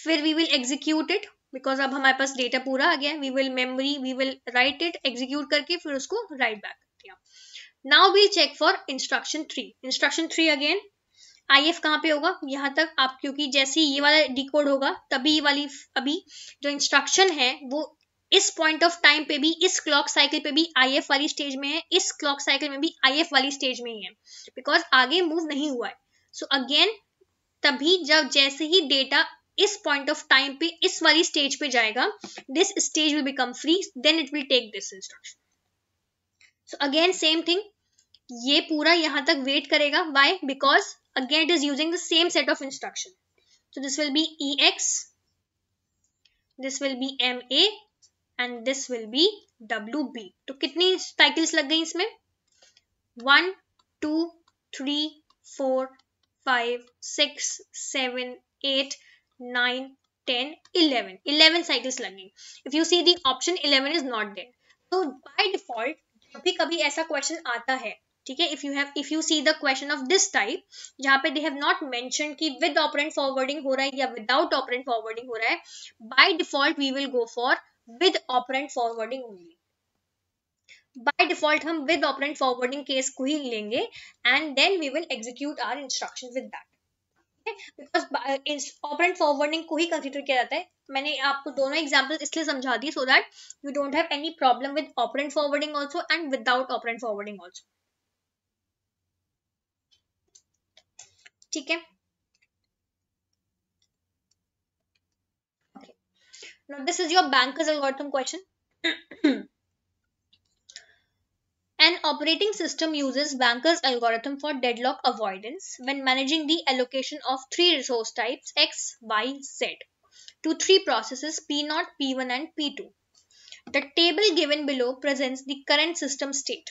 S1: फिर we will execute it because अब हमारे पास डेटा पूरा आ गया we will memory we will write it execute करके फिर उसको राइट बैक कर दिया now we check for instruction three instruction three again I F कहाँ पे होगा यहाँ तक आप क्योंकि जैसे ही ये वाला डिकोड होगा तभी ये वाली अभी जो इंस्ट्रक्शन है वो इस पॉइंट ऑफ टाइम पे भी इस क्लॉक साइकिल पे भी आई एफ वाली स्टेज में है इस क्लॉक साइकिल में भी आई एफ वाली स्टेज में ही है बिकॉज आगे मूव नहीं हुआ है सो so अगेन तभी जब जैसे ही डेटा इस पॉइंट ऑफ टाइम पे इस वाली स्टेज पे जाएगा this stage will become free then it will take this instruction so again same thing ये पूरा यहां तक वेट करेगा why because again it is using the same set of instruction so this will be E X this will be M A and this will be W B तो कितनी cycles लग गई इसमें one two three four five six seven eight nine ten eleven eleven cycles लग गई if you see the option eleven is not there तो by default जब भी कभी ऐसा क्वेश्चन आता है ठीक है if you have if you see the question of this type जहां पे दे हैव नॉट मेंशन कि विद ऑपरेंट फॉरवर्डिंग हो रहा है या विदाउट ऑपरेंट फॉरवर्डिंग हो रहा है by default we will go for with operand forwarding only by default हम विद ऑपरेंट फॉरवर्डिंग केस को ही लेंगे and then we will execute our instruction with that because operand forwarding को ही consider किया जाता है मैंने आपको दोनों एग्जाम्पल इसलिए समझा दी so that you don't have any problem with operand forwarding also and without operand forwarding also ठीक है Now, this is your banker's algorithm question. An operating system uses Banker's algorithm for deadlock avoidance when managing the allocation of three resource types X, Y, Z to three processes P0, P1 and P2. The table given below presents the current system state.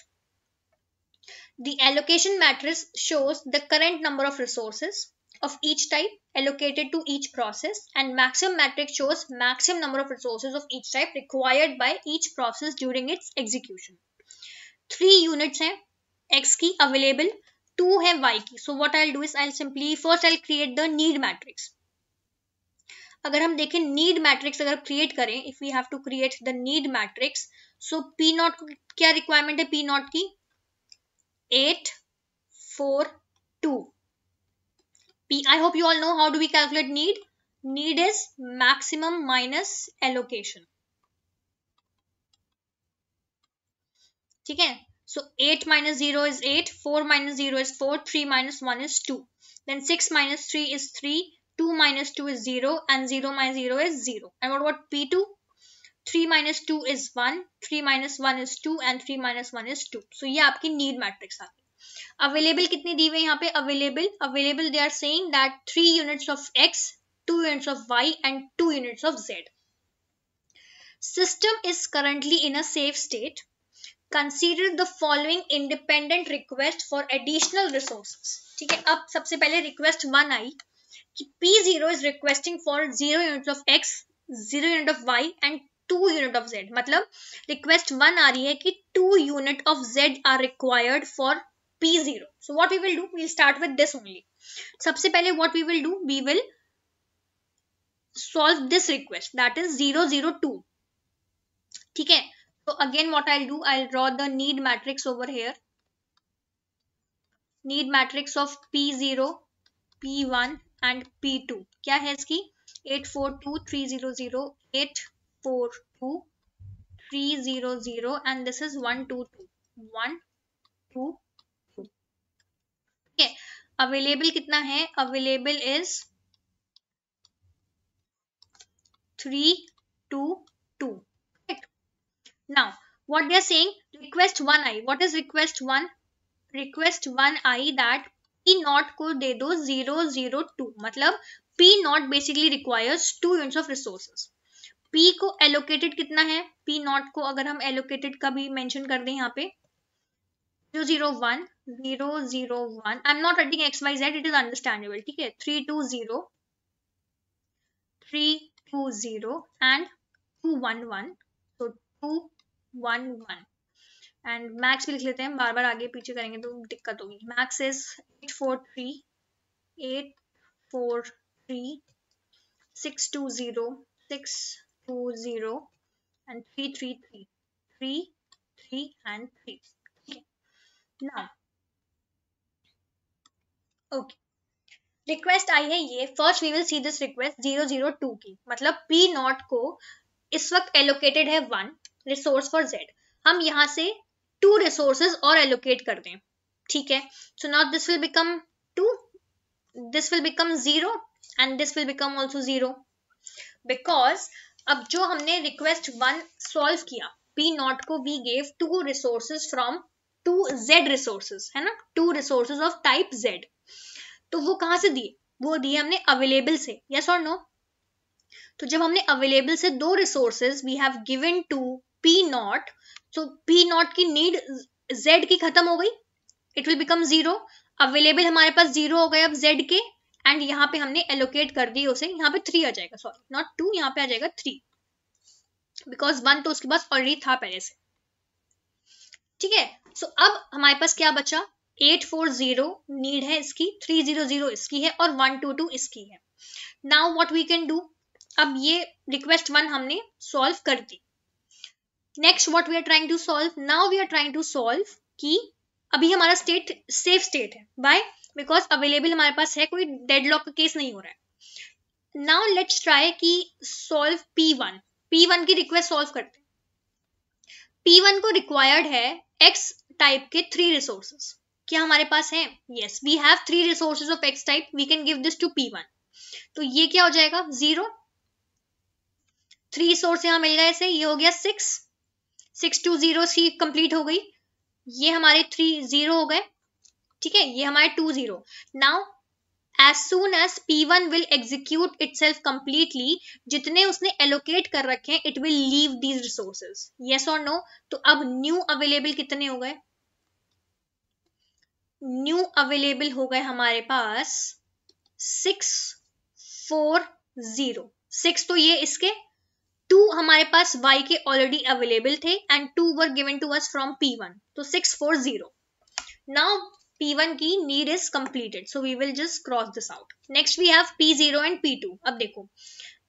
S1: The allocation matrix shows the current number of resources of each type allocated to each process and maximum matrix shows maximum number of resources of each type required by each process during its execution. Three units have X key available, two have Y key. So what I'll do is I'll simply first I'll create the need matrix. अगर हम देखें need matrix अगर create करें if we have to create the need matrix so P naught क्या requirement है P naught की eight four two P, I hope you all know how do we calculate need. Need is maximum minus allocation. ठीक है so eight minus zero is eight four minus zero is four three minus one is two then six minus three is three two minus two is zero and zero minus zero is zero and what what P two three minus two is one three minus one is two and three minus one is two so ये आपकी need matrix आती है available कितनी दी हुई यहाँ पे available available they are saying that three units of x two units of y and two units of z system is currently in a safe state consider the following independent request for additional resources ठीक है अब सबसे पहले request one I कि P is requesting for for zero of x, zero unit of y and two two unit of z मतलब request one आ रही है कि two unit of z are required for P0. So what we will do, we'll start with this only. सबसे पहले what we will do, we will solve this request that is 002. ठीक है So again what I'll do, I'll draw the need matrix over here. Need matrix of P0, P1 and P2. क्या है इसकी 842300, 842300 and this is 122. 1, 2, available कितना है available is three two two now what you saying request one I what is request one request one I that P naught को दे दो zero zero two मतलब P naught basically requires two units of resources P को allocated कितना है P not को अगर हम एलोकेटेड का भी मेंशन कर दें यहाँ पे zero zero one zero zero one I am not writing x y z it is understandable ठीक है three two zero three two zero and two one one तो two one one and max भी लिख लेते हैं बार बार आगे पीछे करेंगे तो दिक्कत होगी max is eight four three eight four three six two zero six two zero and three three three three three and three ना ओके रिक्वेस्ट आई है ये first we will see this request zero zero two की मतलब P naught को इस वक्त allocated है one resource for Z हम यहाँ से टू रिसोर्सेज और एलोकेट कर दें ठीक है so naught this will become two this will become zero and this will become also zero because अब जो हमने रिक्वेस्ट वन सॉल्व किया पी नॉट को we gave two resources from two z resources है ना two resources of type z तो वो कहाँ से दिए वो दिए हमने अवेलेबल से यस और नो तो जब हमने अवेलेबल से दो resources we have given to P naught तो पी नॉट की नीड जेड की खत्म हो गई it will become zero available हमारे पास जीरो हो गए अब जेड के एंड यहाँ पे हमने एलोकेट कर दी उसे यहाँ पे थ्री आ जाएगा सॉरी नॉट टू यहाँ पे आ जाएगा थ्री बिकॉज वन तो उसके पास ऑलरेडी था पहले से ठीक है सो अब हमारे पास क्या बचा एट फोर जीरो नीड है इसकी थ्री जीरो जीरो इसकी है और वन टू टू इसकी है now what we can do अब ये रिक्वेस्ट वन हमने सॉल्व कर दी next what we are trying to solve now we are trying to solve कि अभी हमारा स्टेट सेफ स्टेट है बाय बिकॉज अवेलेबल हमारे पास है कोई डेड लॉक का केस नहीं हो रहा है नाउ लेट्स ट्राई कि solve P one P one की रिक्वेस्ट सॉल्व करते हैं पी वन को रिक्वायर्ड है एक्स टाइप के थ्री रिसोर्सेस क्या हमारे पास है yes we have three resources of x type we can give this to P one तो ये क्या हो जाएगा जीरो थ्री सोर्स यहां मिल गए से ये हो गया six six two zero see complete हो गई ये हमारे थ्री जीरो हो गए ठीक है ये हमारे two zero now as soon as P one will execute itself completely जितने उसने एलोकेट कर रखे हैं it will leave these resources yes और नो तो अब न्यू अवेलेबल कितने हो गए न्यू अवेलेबल हो गए हमारे पास सिक्स फोर जीरो सिक्स तो ये इसके टू हमारे पास y के ऑलरेडी अवेलेबल थे and two were given to us from p1 तो six four zero now p1 की need is completed so we will just cross this out next we have p0 एंड p2 अब देखो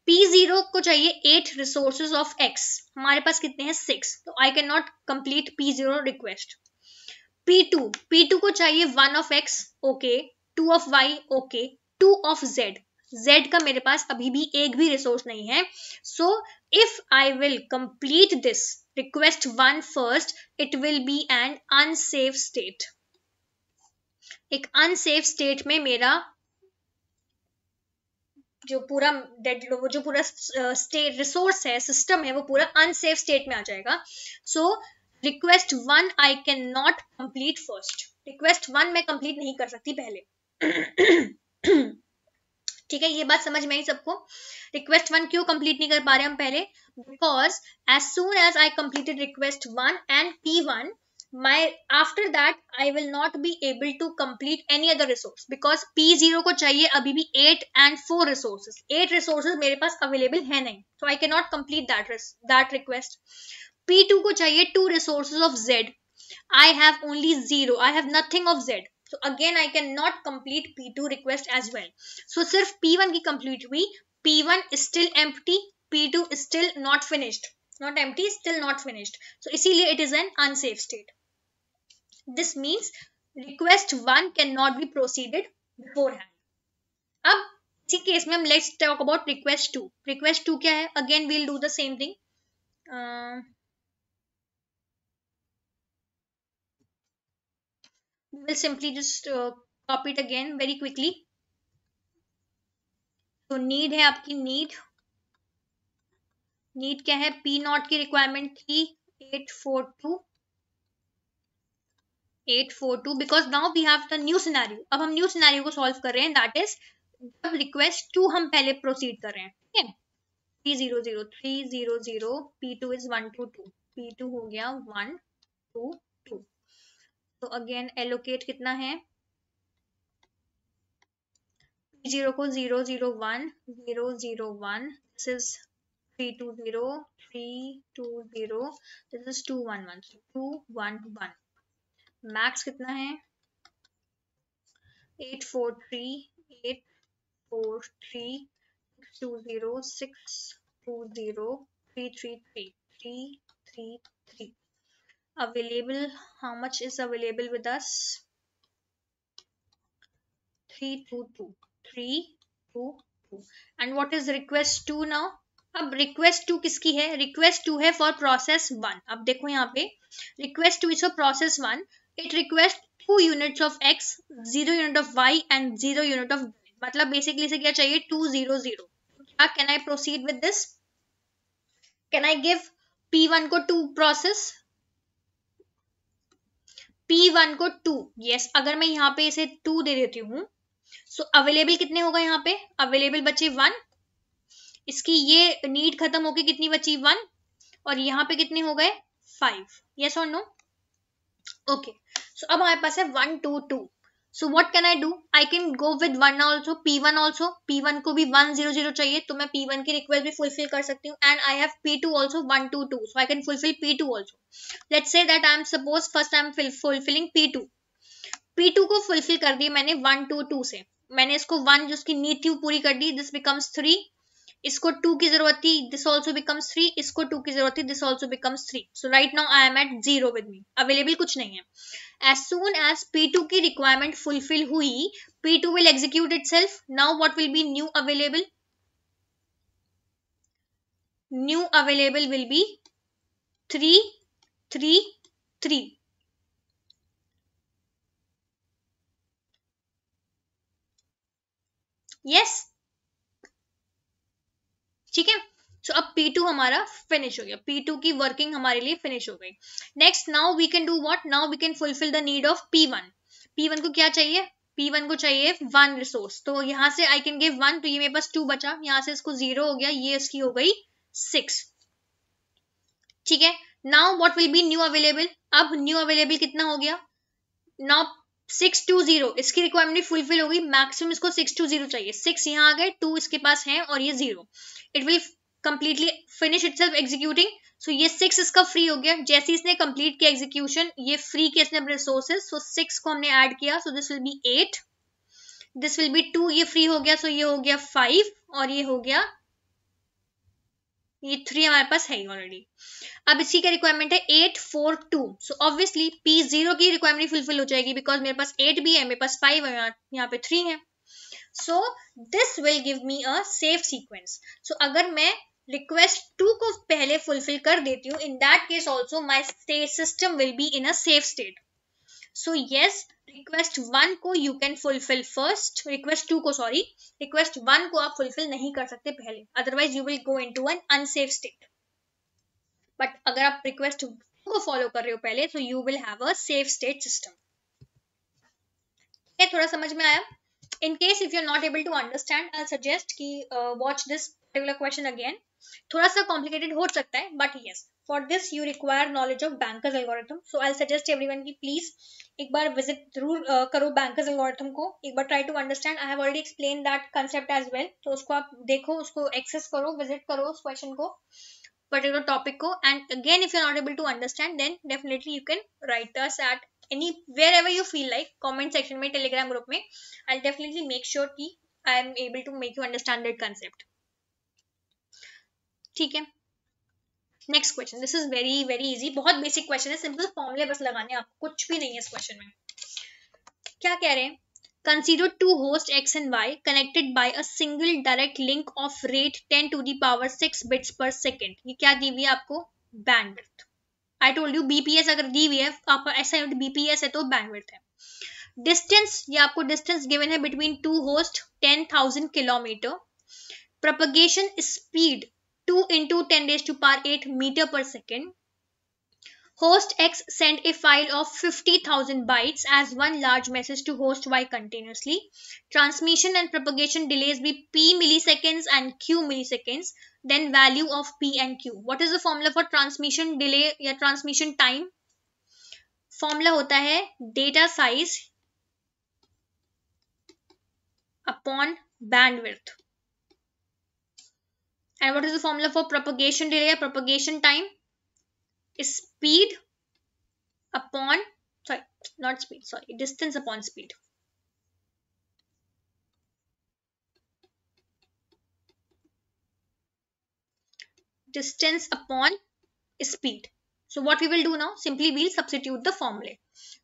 S1: P0 को चाहिए eight resources of X हमारे पास कितने हैं सिक्स तो I can not complete P0 request P2 P2 को चाहिए one of x okay two of y okay two of z z का मेरे पास अभी भी एक भी रिसोर्स नहीं है so if I will complete this request one first it will be an unsafe state एक अनसेफ स्टेट में मेरा जो पूरा डेड जो पूरा स्टेट रिसोर्स है सिस्टम है वो पूरा अनसेफ स्टेट में आ जाएगा so so, request one I can not complete first request one मैं कंप्लीट नहीं कर सकती पहले ठीक है ये बात समझ में आई सबको रिक्वेस्ट वन क्यों कंप्लीट नहीं कर पा रहे हम पहले because as soon as I completed request one and P one my after that I will not be able to to any other resource because P zero को चाहिए अभी भी eight and four resources eight resources मेरे पास available है नहीं so i cannot complete that that request P2 को चाहिए two resources of Z. I have only zero. I have nothing of Z. So again I cannot complete P2 request as well. So सिर्फ P1 की complete हुई. P1 is still empty. P2 is still not finished. Not empty, still not finished. So इसीलिए it is an unsafe state. This means request one cannot be proceeded beforehand. अब इसी case में हम let's talk about request two request two क्या है again we'll do the same thing we will simply just uh, copy it again very quickly तो need है आपकी need need क्या है पी नॉट की रिक्वायरमेंट थी eight four two eight four two because now we have the new scenario अब हम new scenario को सॉल्व कर रहे हैं दैट इज जब रिक्वेस्ट टू हम पहले प्रोसीड कर रहे हैं ठीक है three zero zero three zero zero P two is one two two P two हो गया वन टू तो अगेन एलोकेट कितना है जीरो को zero zero one zero zero one this is three two zero three two zero this is two one one two one one max कितना है eight four three eight four three six two zero six two zero three three three three three three available how much is available with us 322 322 and what is request 2 now अब request two किसकी है request two है for process one अब देखो यहाँ पे request two is for process one it request two units of x zero unit of y and zero unit of मतलब basically से क्या चाहिए टू जीरो जीरो क्या can I proceed with this can I give P one को two process P1 को to yes yes, अगर मैं यहाँ पे इसे टू दे देती हूँ सो अवेलेबल कितने होगा यहाँ पे अवेलेबल बचे वन इसकी ये नीड खत्म होके कितनी बची वन और यहाँ पे कितने हो गए फाइव यस और नो ओके सो अब हमारे पास है one two two so what can I do I can go with one also P one also P one को भी वन जीरो जीरो चाहिए तो मैं पी वन की रिक्वेस्ट भी फुलफिल कर सकती हूँ and I have P two also one two two so I can fulfil P two also let say that I am suppose first I am fulfilling P two P two को fulfil कर दिया मैंने one two to से मैंने इसको one जो उसकी need थी वो पूरी कर दी दिस बिकम्स थ्री इसको टू की जरूरत थी दिस ऑल्सो बिकम्स थ्री इसको टू की जरूरत थी this also becomes three so right now I am at zero with me available कुछ नहीं है as soon as P two की रिक्वायरमेंट फुलफिल हुई P two will execute itself now what will be new available new available will be three three three yes ठीक है सो so, अब P2 हमारा finish हो गया P2 की working हमारे लिए फिनिश हो गई next now we can do what now we can fulfil the need of P1 P1 को क्या चाहिए P1 को चाहिए वन रिसोर्स तो यहाँ से आई कैन गिव वन तो ये मेरे पास टू बचा यहाँ से इसको जीरो हो गया ये इसकी हो गई सिक्स ठीक है now what will be new available अब न्यू अवेलेबल कितना हो गया नाउ सिक्स टू जीरो इसकी रिक्वायरमेंट फुलफिल होगी मैक्सिमम इसको सिक्स टू जीरो चाहिए सिक्स यहाँ आ गए टू इसके पास है और ये zero it will completely finish itself executing so ये सिक्स इसका फ्री हो गया जैसे इसने कंप्लीट किया एग्जीक्यूशन ये फ्री किया इसने अपने रिसोर्सेज सो सिक्स को हमने ऐड किया so this will be eight this will be two ये फ्री हो गया सो so ये हो गया फाइव और ये हो गया ये थ्री हमारे पास है ही ऑलरेडी अब इसी का रिक्वायरमेंट है eight four two so obviously P zero की रिक्वायरमेंट फुलफिल हो जाएगी बिकॉज मेरे पास एट भी है मेरे पास फाइव है यहाँ पे थ्री है so this will give me a safe sequence so अगर मैं रिक्वेस्ट टू को पहले फुलफिल कर देती हूँ in that case also my state system will be in a safe state so yes request one को you can fulfil first request two को sorry request one को आप फुलफिल नहीं कर सकते पहले otherwise you will go into an unsafe state but अगर आप रिक्वेस्ट को फॉलो कर रहे हो पहले तो you will have a safe state system ये थोड़ा समझ में आया in case if you are not able to understand I suggest की watch this particular question again थोड़ा सा कॉम्प्लिकेटेड हो सकता है but yes for this you require knowledge of banker's algorithm so I suggest every everyone की please एक बार visit जरूर करो बैंकर्स एल्गोरिथम को एक बार try to understand I have already explain that concept as well तो उसको आप देखो उसको एक्सेस करो विजिट करो उस क्वेश्चन को पर्टिकुलर टॉपिक को and again if you not able to understand then definitely you can write us at any where ever you feel like comment section में टेलीग्राम ग्रुप में आई डेफिनेटली मेक श्योर की I am able to make you understand that concept ठीक है next question this is very very easy बहुत basic question है simple फॉर्मूले बस लगाने आपको कुछ भी नहीं है इस क्वेश्चन में क्या कह रहे हैं consider two hosts x and y connected by a single direct link of rate 10 to the power 6 bits per second ये क्या दी हुई है आपको bandwidth I told you BPS अगर दी हुई है आपका ऐसा यूनिट BPS है तो bandwidth है distance ये आपको distance given है between two hosts 10,000 kilometre propagation speed 2 into 10 raised to power 8 meter per second. Host X sent a file of 50,000 bytes as one large message to host Y continuously. Transmission and propagation delays be P milliseconds and Q milliseconds. Then value of P and Q. What is the formula for transmission delay या transmission time? Formula होता है data size upon bandwidth. And what is the formula for propagation delay or propagation time? Is speed upon, sorry, not speed, sorry, distance upon speed. Distance upon speed. So what we will do now, simply we will substitute the formula.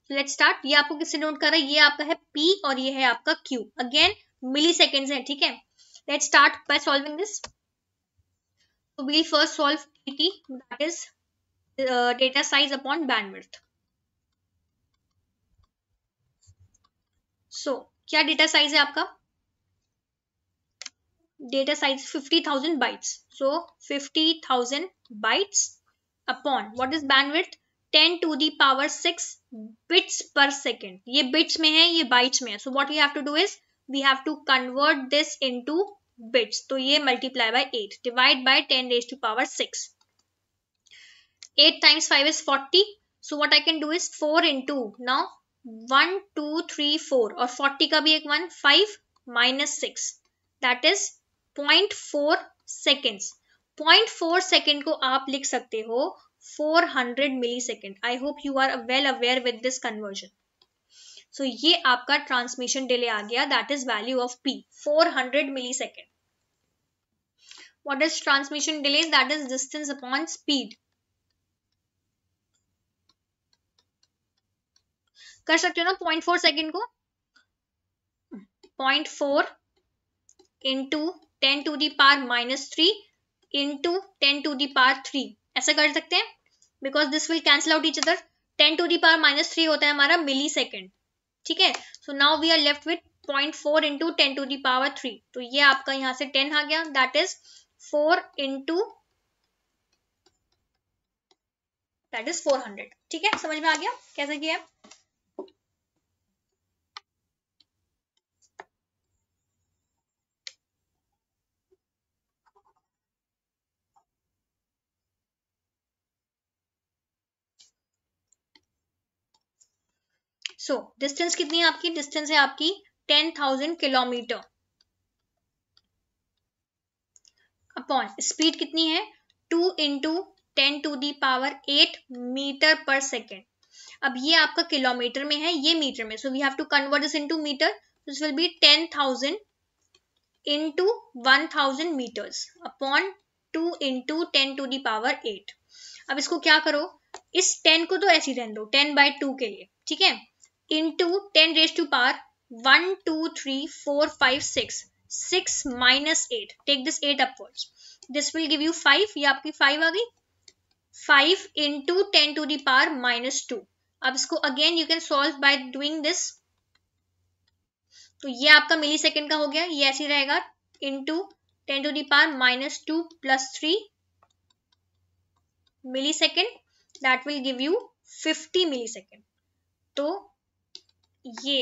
S1: So let's start. This is your P and this is your Q. Again, milliseconds. Let's start by solving this. So we'll first solve PT that is uh, data size upon bandwidth. So so, क्या data size है आपका data size 50,000 bytes so 50,000 bytes upon what is bandwidth 10 to the power 6 bits per second ये bits में है ये bytes में है so what you have to do is we have to convert this into bits तो ये multiply by eight divide by ten raise to power six eight times five is forty so what I can do is four into now one two three four और forty का भी एक one five minus six that is point four seconds point four second को आप लिख सकते हो four hundred millisecond I hope you are well aware with this conversion so ये आपका ट्रांसमिशन डिले आ गया that is value of P 400 millisecond What is transmission delay? That is distance upon speed. कर सकते हो ना point four second को point four into ten to power minus three into ten to power three ऐसा कर सकते हैं because this will cancel out each other ten to the power minus three होता है हमारा मिली सेकेंड ठीक है so now we are left with point four into ten to the power three तो ये आपका यहाँ से टेन आ गया that is four into that is four hundred ठीक है समझ में आ गया कैसे किया सो so, डिस्टेंस कितनी है आपकी डिस्टेंस है आपकी ten thousand kilometre upon speed कितनी है two into ten to the power eight metre per second अब ये आपका किलोमीटर में है ये मीटर में so we have to convert this into metre this will be ten thousand into one thousand metres upon two into ten to the power eight अब इसको क्या करो इस टेन को तो ऐसी रहने दो टेन बाई टू के लिए ठीक है into ten raise to power one two three four five six six minus eight take this eight upwards this will give you five ये आपकी फाइव आ गई five into ten to the power minus two अब इसको again you can solve by doing this तो ये आपका मिली second का हो गया ये ऐसे रहेगा into ten to the power minus two plus three millisecond that will give you fifty millisecond तो ये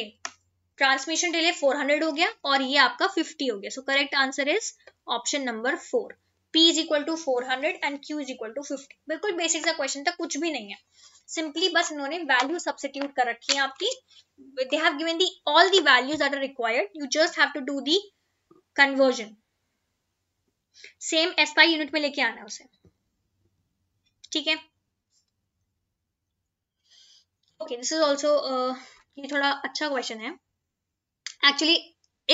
S1: ट्रांसमिशन डिले 400 हो गया और ये आपका 50 हो गया so correct answer is option number four P is equal to four hundred and Q is equal to fifty बिल्कुल बेसिक सा क्वेश्चन था कुछ भी नहीं है सिंपली बस इन्होंने वैल्यू सब्सिट्यूट कर रखी है आपकी they have given the all the values are required you just have to do the conversion same S I unit में लेके आना है उसे ठीक है ओके दिस इज ऑल्सो ये थोड़ा अच्छा क्वेश्चन है एक्चुअली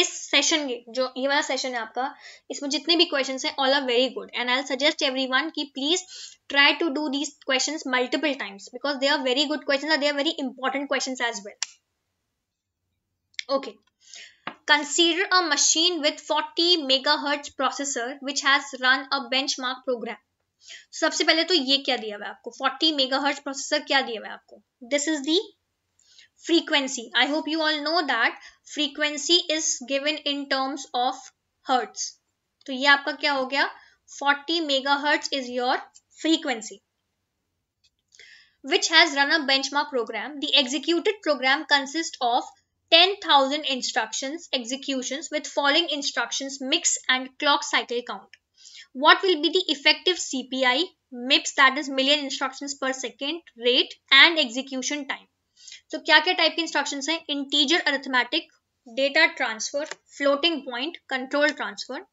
S1: इस सेशन के जो ये वाला सेशन है आपका इसमें जितने भी क्वेश्चन हैं all are very good and I suggest every everyone की please try to do these question multiple times because they are very good question they are very important question as well okay a machine with forty mega hertz processor which has run a benchmark program सबसे पहले तो ये क्या दिया हुआ है आपको forty mega hertz processor क्या दिया हुआ है आपको this is the frequency. I hope you all know that frequency is given in terms of hertz. So, ये आपका क्या हो गया 40 megahertz is your frequency which has run a benchmark program. The executed program consists of 10,000 instructions executions with following instructions mix and clock cycle count. What will be the effective CPI, MIPS that is million instructions per second rate and execution time. तो क्या क्या type के instruction हैं integer arithmetic data transfer floating point control transfer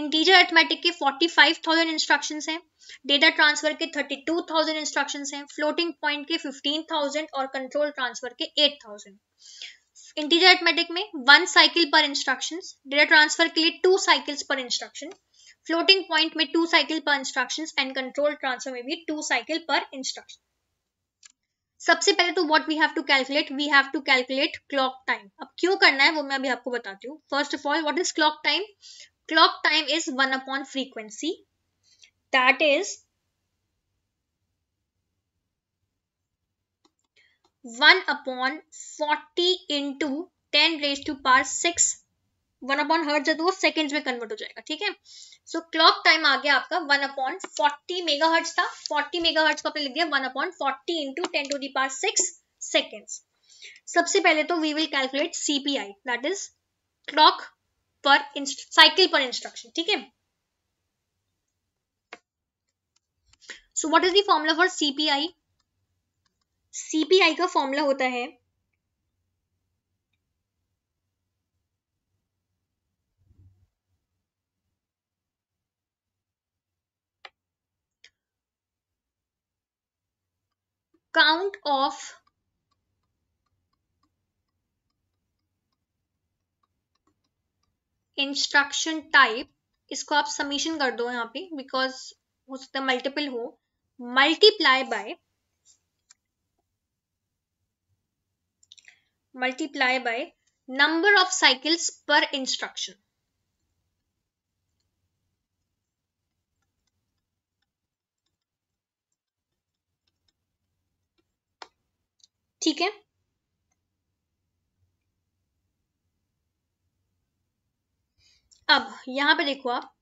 S1: integer arithmetic के 45,000 instructions हैं data transfer के 32,000 instructions हैं floating point के 15,000 और कंट्रोल ट्रांसफर के 8,000 इंटीजर अर्थमेटिक में one cycle per instructions data transfer के लिए two cycles per instruction floating point में two cycle per instruction and control transfer में भी टू साइकिल पर इंस्ट्रक्शन सबसे पहले तो what we have to calculate we have to calculate clock time अब क्यों करना है वो मैं अभी आपको बताती हूँ first of all what is clock time clock time is one upon frequency that is one upon forty into ten raise to power six one upon hertz जो सेकेंड में कन्वर्ट हो जाएगा ठीक है सो क्लॉक टाइम आ गया आपका one upon forty mega hertz था फोर्टी मेगा हर्ट्स को आपने लिख दिया one upon forty into ten to the power six seconds सबसे पहले तो we will calculate CPI that is clock per cycle per instruction ठीक है so what is the formula for CPI CPI का फॉर्मूला होता है count of इंस्ट्रक्शन टाइप इसको आप समीशन कर दो यहाँ पे बिकॉज हो सकता है मल्टीपल हो multiply by multiply by number of cycles per instruction ठीक है अब यहां पे देखो आप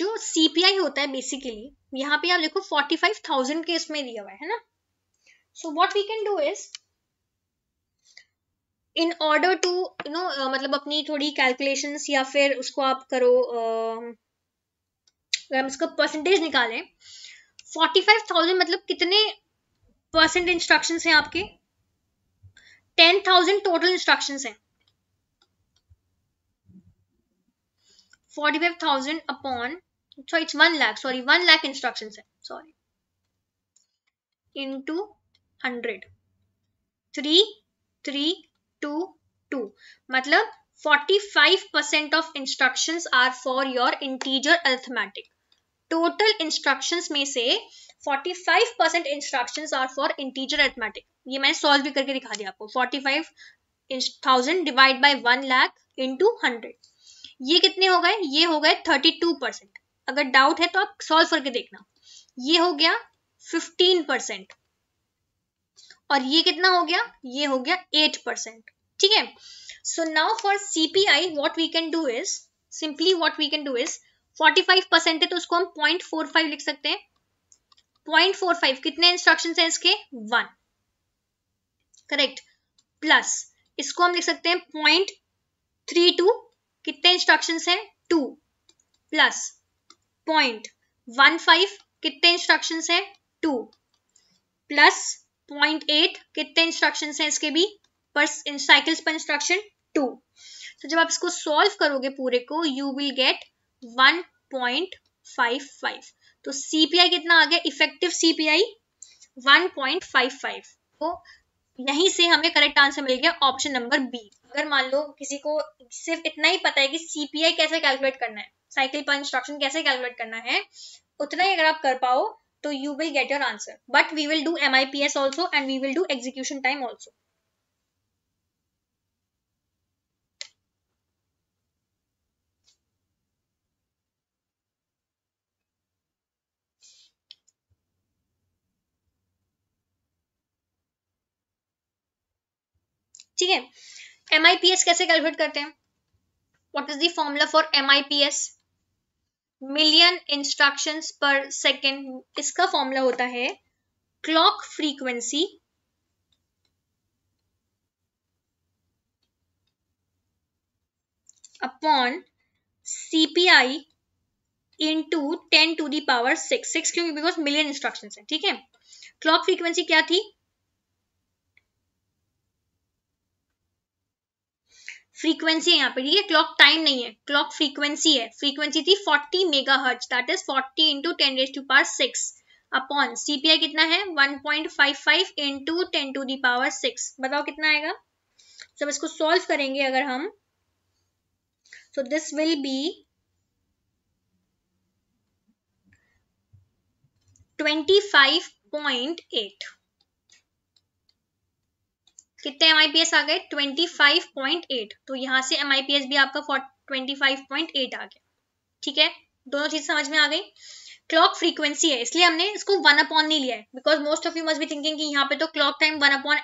S1: जो सीपीआई होता है बेसिकली यहां पे आप देखो फोर्टी फाइव थाउजेंड के इसमें दिया हुआ है ना so what we can do is in order to you know मतलब अपनी थोड़ी कैलकुलेशंस या फिर उसको आप करो uh, हम इसका परसेंटेज निकालें फोर्टी फाइव थाउजेंड मतलब कितने परसेंट इंस्ट्रक्शन है आपके टेन थाउजेंड टोटल इंस्ट्रक्शन है forty five thousand upon sorry it's one lakh sorry one lakh instruction है sorry into hundred three three two two मतलब forty five percent of instruction are for your integer arithmetic. Total instruction में से 45 percent instruction are for integer arithmetic ये मैंने solve भी करके दिखा दिया आपको 45 thousand divide by one lakh into hundred ये कितने हो गए ये हो गए 32 परसेंट अगर डाउट है तो आप सॉल्व करके देखना ये हो गया 15 परसेंट और ये कितना हो गया ये हो गया 8 परसेंट ठीक है so now for CPI what we can do is simply what we can do is 45 percent है तो उसको हम 0.45 लिख सकते हैं पॉइंट फोर फाइव कितने इंस्ट्रक्शन है इसके वन करेक्ट प्लस इसको हम लिख सकते हैं पॉइंट थ्री टू कितने इंस्ट्रक्शन है two plus point one five कितने इंस्ट्रक्शन है टू प्लस पॉइंट एट कितने इंस्ट्रक्शन है इसके भी पर साइकिल्स पर इंस्ट्रक्शन टू तो जब आप इसको सॉल्व करोगे पूरे को you will get one point five five तो सीपीआई कितना आ गया इफेक्टिव सीपीआई 1.55 तो यहीं से हमें करेक्ट आंसर मिल गया ऑप्शन नंबर बी अगर मान लो किसी को सिर्फ इतना ही पता है कि सीपीआई कैसे कैलकुलेट करना है साइकिल पर इंस्ट्रक्शन कैसे कैलकुलेट करना है उतना ही अगर आप कर पाओ तो you will get your answer but we will do M I P S also and we will do execution time also ठीक है एम कैसे कैलकुलेट करते हैं what is the formula for M million instruction per second इसका formula होता है clock frequency upon CPI into 10 to the power 6 6 क्योंकि because million instructions है ठीक है क्लॉक फ्रीक्वेंसी क्या थी फ्रीक्वेंसी है यहाँ पे ठीक है क्लॉक टाइम नहीं है क्लॉक फ्रीक्वेंसी है फ्रीक्वेंसी थी 40 mega hertz that is 40 into ten raise to power six upon CPI कितना है 1.55 point five five into ten to the power six बताओ कितना आएगा जब इसको सॉल्व करेंगे अगर हम बी ट्वेंटी फाइव पॉइंट एट कितने एम आई पी एस आ गए ट्वेंटी एट तो यहाँ से एम भी आपका एट आ गया ठीक है दोनों चीज समझ में आ गई क्लॉक फ्रीक्वेंसी है इसलिए हमने इसको वन अपॉन नहीं लिया है because most of you must भी थिंकिंग कि यहाँ पे तो clock time one upon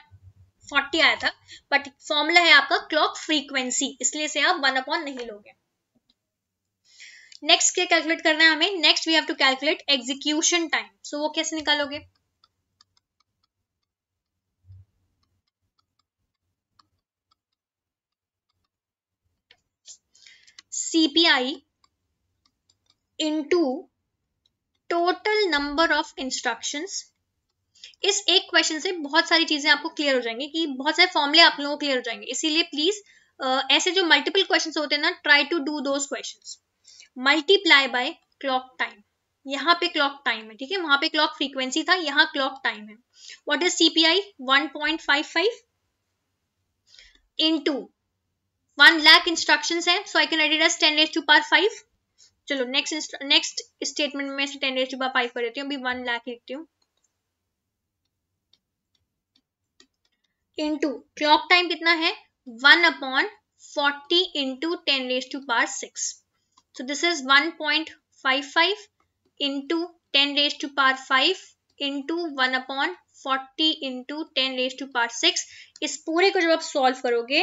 S1: forty आया था बट फॉर्मूला है आपका क्लॉक फ्रीक्वेंसी इसलिए से आप वन अपॉन नहीं लोगे नेक्स्ट क्या कैलकुलेट करना है हमें next we have to calculate execution time so वो कैसे निकालोगे CPI into total number of instruction इस एक क्वेश्चन से बहुत सारी चीजें आपको क्लियर हो जाएंगी कि बहुत सारे फॉर्मुले आप लोगों को क्लियर हो जाएंगे इसीलिए प्लीज ऐसे जो मल्टीपल क्वेश्चन होते हैं ना ट्राई टू डू दो question multiply by clock time यहाँ पे क्लॉक टाइम है ठीक है वहां पे क्लॉक फ्रीक्वेंसी था यहाँ क्लॉक टाइम है what is CPI into one lakh instruction है so I can edit as ten raise to power five चलो नेक्स्ट नेक्स्ट स्टेटमेंट में ten raise to power five कर देती हूँ अभी वन लाख लिखती हूँ इंटू क्लॉक टाइम कितना है one upon forty into ten raise to power six so this is one point five five into ten raise to power five into one upon forty into ten raise to power six इस पूरे को जब आप solve करोगे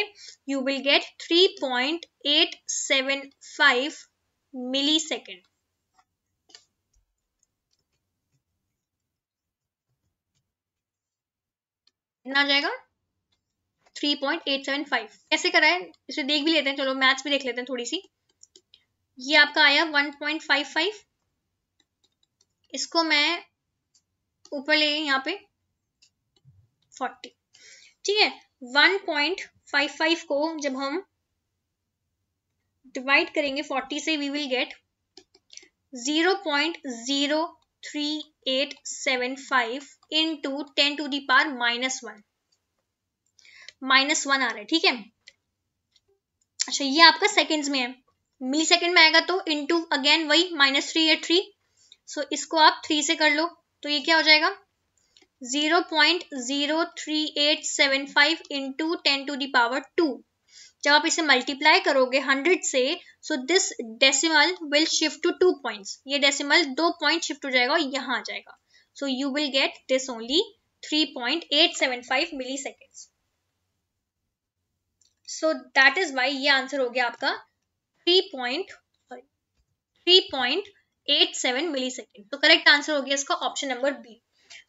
S1: you will get three point eight seven five milli second कितना आ जाएगा five कैसे करा है इसे देख भी लेते हैं चलो मैथ्स भी देख लेते हैं थोड़ी सी ये आपका आया वन पॉइंट फाइव फाइव इसको मैं ऊपर ले यहाँ पे फोर्टी ठीक है वन पॉइंट फाइव फाइव को जब हम डिवाइड करेंगे फोर्टी से we will get zero point zero three eight seven five into ten to the power minus one minus one आ रहा है ठीक है अच्छा ये आपका सेकेंड्स में है मिली सेकेंड में आएगा तो इनटू अगेन वही minus three eight three so इसको आप थ्री से कर लो तो ये क्या हो जाएगा zero zero point three eight seven five into ten to the power two जब आप इसे मल्टीप्लाई करोगे हंड्रेड से so this decimal will shift to two point ये डेसिमल दो पॉइंट शिफ्ट हो जाएगा और यहाँ आ जाएगा so you will get this only three point eight seven five milli seconds so that is why ये आंसर हो गया आपका three point sorry seven milli millisecond तो करेक्ट आंसर हो गया इसका option number B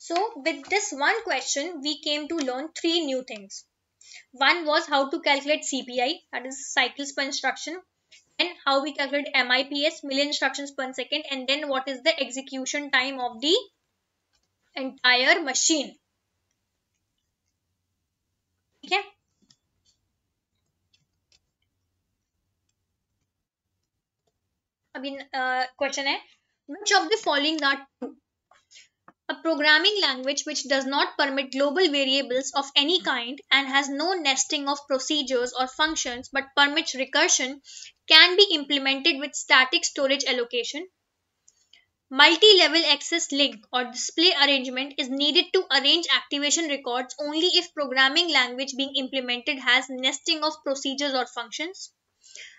S1: So with this one question, we came to learn three new things. One was how to calculate CPI, that is cycles per instruction, and how we calculate MIPS, million instructions per second, and then what is the execution time of the entire machine. Okay. I mean, uh, question is which of the following are true? A programming language which does not permit global variables of any kind and has no nesting of procedures or functions but permits recursion can be implemented with static storage allocation. Multi-level access link or display arrangement is needed to arrange activation records only if programming language being implemented has nesting of procedures or functions.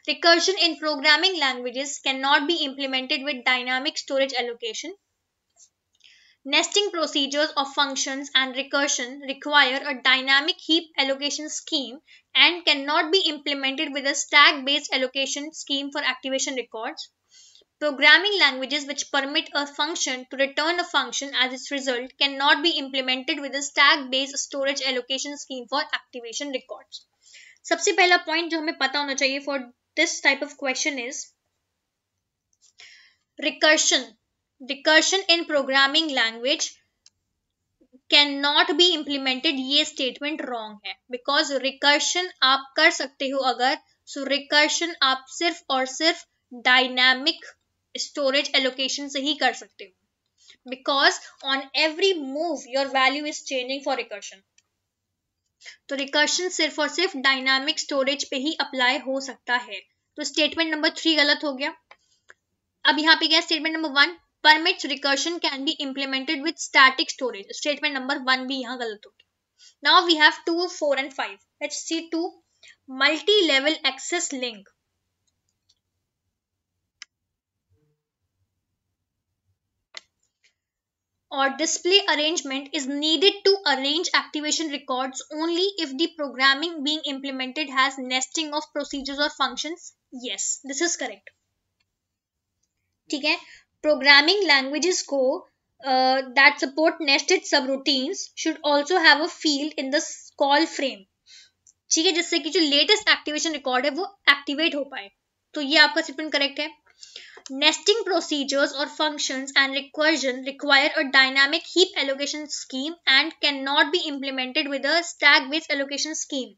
S1: Recursion in programming languages cannot be implemented with dynamic storage allocation. Nesting procedures of functions and recursion require a dynamic heap allocation scheme and cannot be implemented with a stack-based allocation scheme for activation records. Programming languages which permit a function to return a function as its result cannot be implemented with a stack-based storage allocation scheme for activation records. सबसे पहला point जो हमें पता होना चाहिए for this type of question is recursion recursion in programming language can not be implemented ये statement wrong है because recursion आप कर सकते हो अगर सो so रिकर्शन आप सिर्फ और सिर्फ डायनामिक स्टोरेज एलोकेशन से ही कर सकते हो because on every move your value is changing for recursion तो रिकर्शन सिर्फ और सिर्फ डायनामिक स्टोरेज पे ही अप्लाई हो सकता है तो स्टेटमेंट नंबर थ्री गलत हो गया अब यहाँ पे गया statement number one Permits recursion can be implemented with static storage. Statement number one भी यहाँ गलत Now we have two, four and five. Let's see two multi-level access link. or display arrangement is needed to arrange activation records only if the programming being implemented has nesting of procedures or functions yes this is correct Okay. programming languages को uh, that support nested subroutines should also have a field in the ठीक है जिससे कि जो latest activation record है वो activate हो पाए तो ये आपका स्टेटमेंट करेक्ट है नेस्टिंग प्रोसीजर्स और function and recursion require a dynamic heap allocation scheme and can not be implemented with a based allocation scheme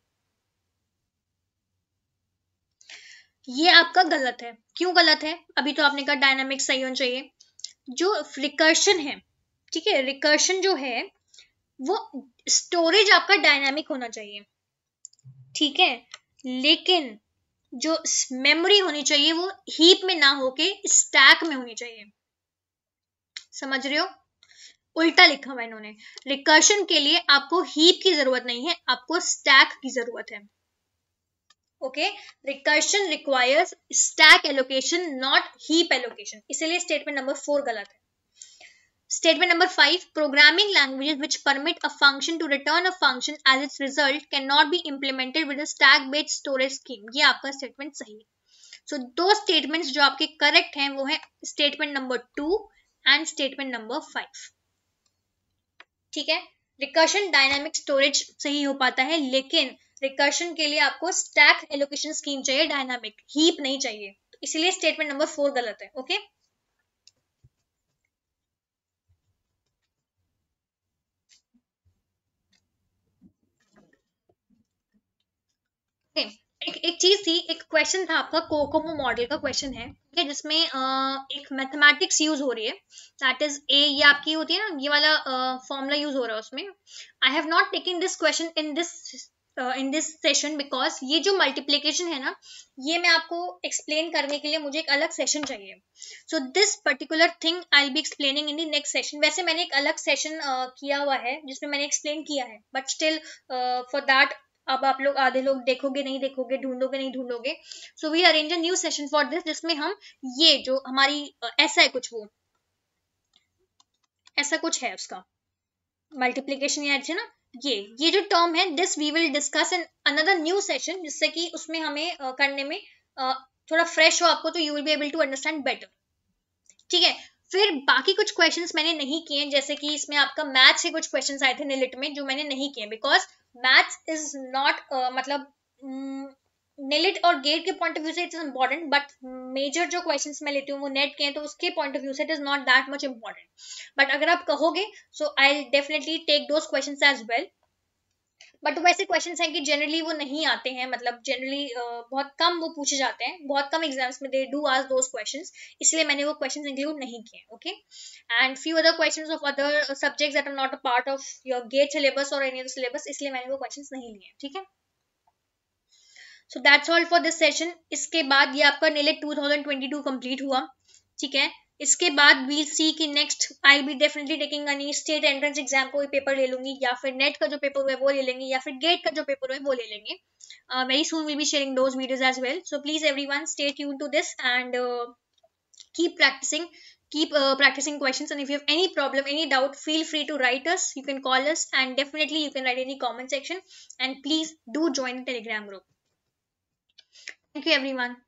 S1: ये आपका गलत है क्यों गलत है अभी तो आपने कहा डायनामिक सही होना चाहिए जो रिकर्शन है ठीक है रिकर्शन जो है वो स्टोरेज आपका डायनामिक होना चाहिए ठीक है लेकिन जो मेमोरी होनी चाहिए वो हीप में ना होके स्टैक में होनी चाहिए समझ रहे हो उल्टा लिखा हुआ इन्होंने रिकर्शन के लिए आपको हीप की जरूरत नहीं है आपको स्टैक की जरूरत है okay recursion requires stack allocation not heap allocation इसलिए स्टेटमेंट नंबर फोर गलत है statement number five programming languages which permit a function to return a function as its result can not be implemented with stack based storage scheme ये आपका statement सही है सो so, दो statement जो आपके correct हैं वो है statement number two and statement number five ठीक है रिकर्शन डायनामिक स्टोरेज सही हो पाता है लेकिन रिकर्शन के लिए आपको स्टैक एलोकेशन स्कीम चाहिए डायनामिक हीप नहीं चाहिए तो इसलिए स्टेटमेंट नंबर फोर गलत है ओके एक एक चीज थी एक क्वेश्चन था आपका कोकोमो मॉडल का क्वेश्चन है ठीक है जिसमें एक मैथमेटिक्स यूज हो रही है दैट इज ए ये आपकी होती है ना ये वाला फॉर्मूला यूज हो रहा है उसमें I have not taken this question in this in this session because ये जो मल्टीप्लीकेशन है ना ये मैं आपको एक्सप्लेन करने के लिए मुझे एक अलग सेशन चाहिए so this particular thing I will be explaining in the next session वैसे मैंने एक अलग सेशन uh, किया हुआ है जिसमें मैंने एक्सप्लेन किया है बट स्टिल फॉर दैट अब आप लोग आधे लोग देखोगे नहीं देखोगे ढूंढोगे नहीं ढूंढोगे so we arrange a new session for this जिसमें हम ये जो हमारी uh, ऐसा है कुछ वो ऐसा कुछ है उसका मल्टीप्लीकेशन है ना ये ये जो टर्म है this we will discuss in another new session जिससे कि उसमें हमें uh, करने में uh, थोड़ा फ्रेश हो आपको तो you will be able to understand better ठीक है फिर बाकी कुछ क्वेश्चन मैंने नहीं किए जैसे कि इसमें आपका मैथ्स के कुछ क्वेश्चन आए थे निलिट में जो मैंने नहीं किए बिकॉज मैथ्स इज नॉट मतलब mm, नेलिट और गेट के पॉइंट ऑफ व्यू से it is important but major जो क्वेश्चन मैं लेती हूँ वो नेट के हैं तो उसके पॉइंट ऑफ व्यू से it is not that much important but अगर आप कहोगे so I definitely take those questions as well but वैसे क्वेश्चन हैं कि जनरली वो नहीं आते हैं मतलब जनरली बहुत कम वो पूछे जाते हैं बहुत कम एग्जाम्स में they do ask those questions इसलिए मैंने वो क्वेश्चन इंक्लूड नहीं किए okay and few other questions of other subjects that are not a part of your GATE syllabus और एनी अदर सिलेबस इसलिए मैंने वो क्वेश्चन नहीं लिए ठीक है so that's all for this session इसके बाद ये आपका नीले टू कम्प्लीट हुआ ठीक है इसके बाद वील सी की next I be definitely taking any state entrance exam का पेपर ले लूंगी या फिर नेट का जो पेपर हुआ है वो ले लेंगे या फिर गेट का जो पेपर हुआ है वो ले लेंगे very soon will be sharing those videos as well so please every one state you to this and keep practicing keep uh, practicing questions and if you have any problem any doubt feel free to write us you can call us and definitely you can write any comment section and please do join the Thank you everyone.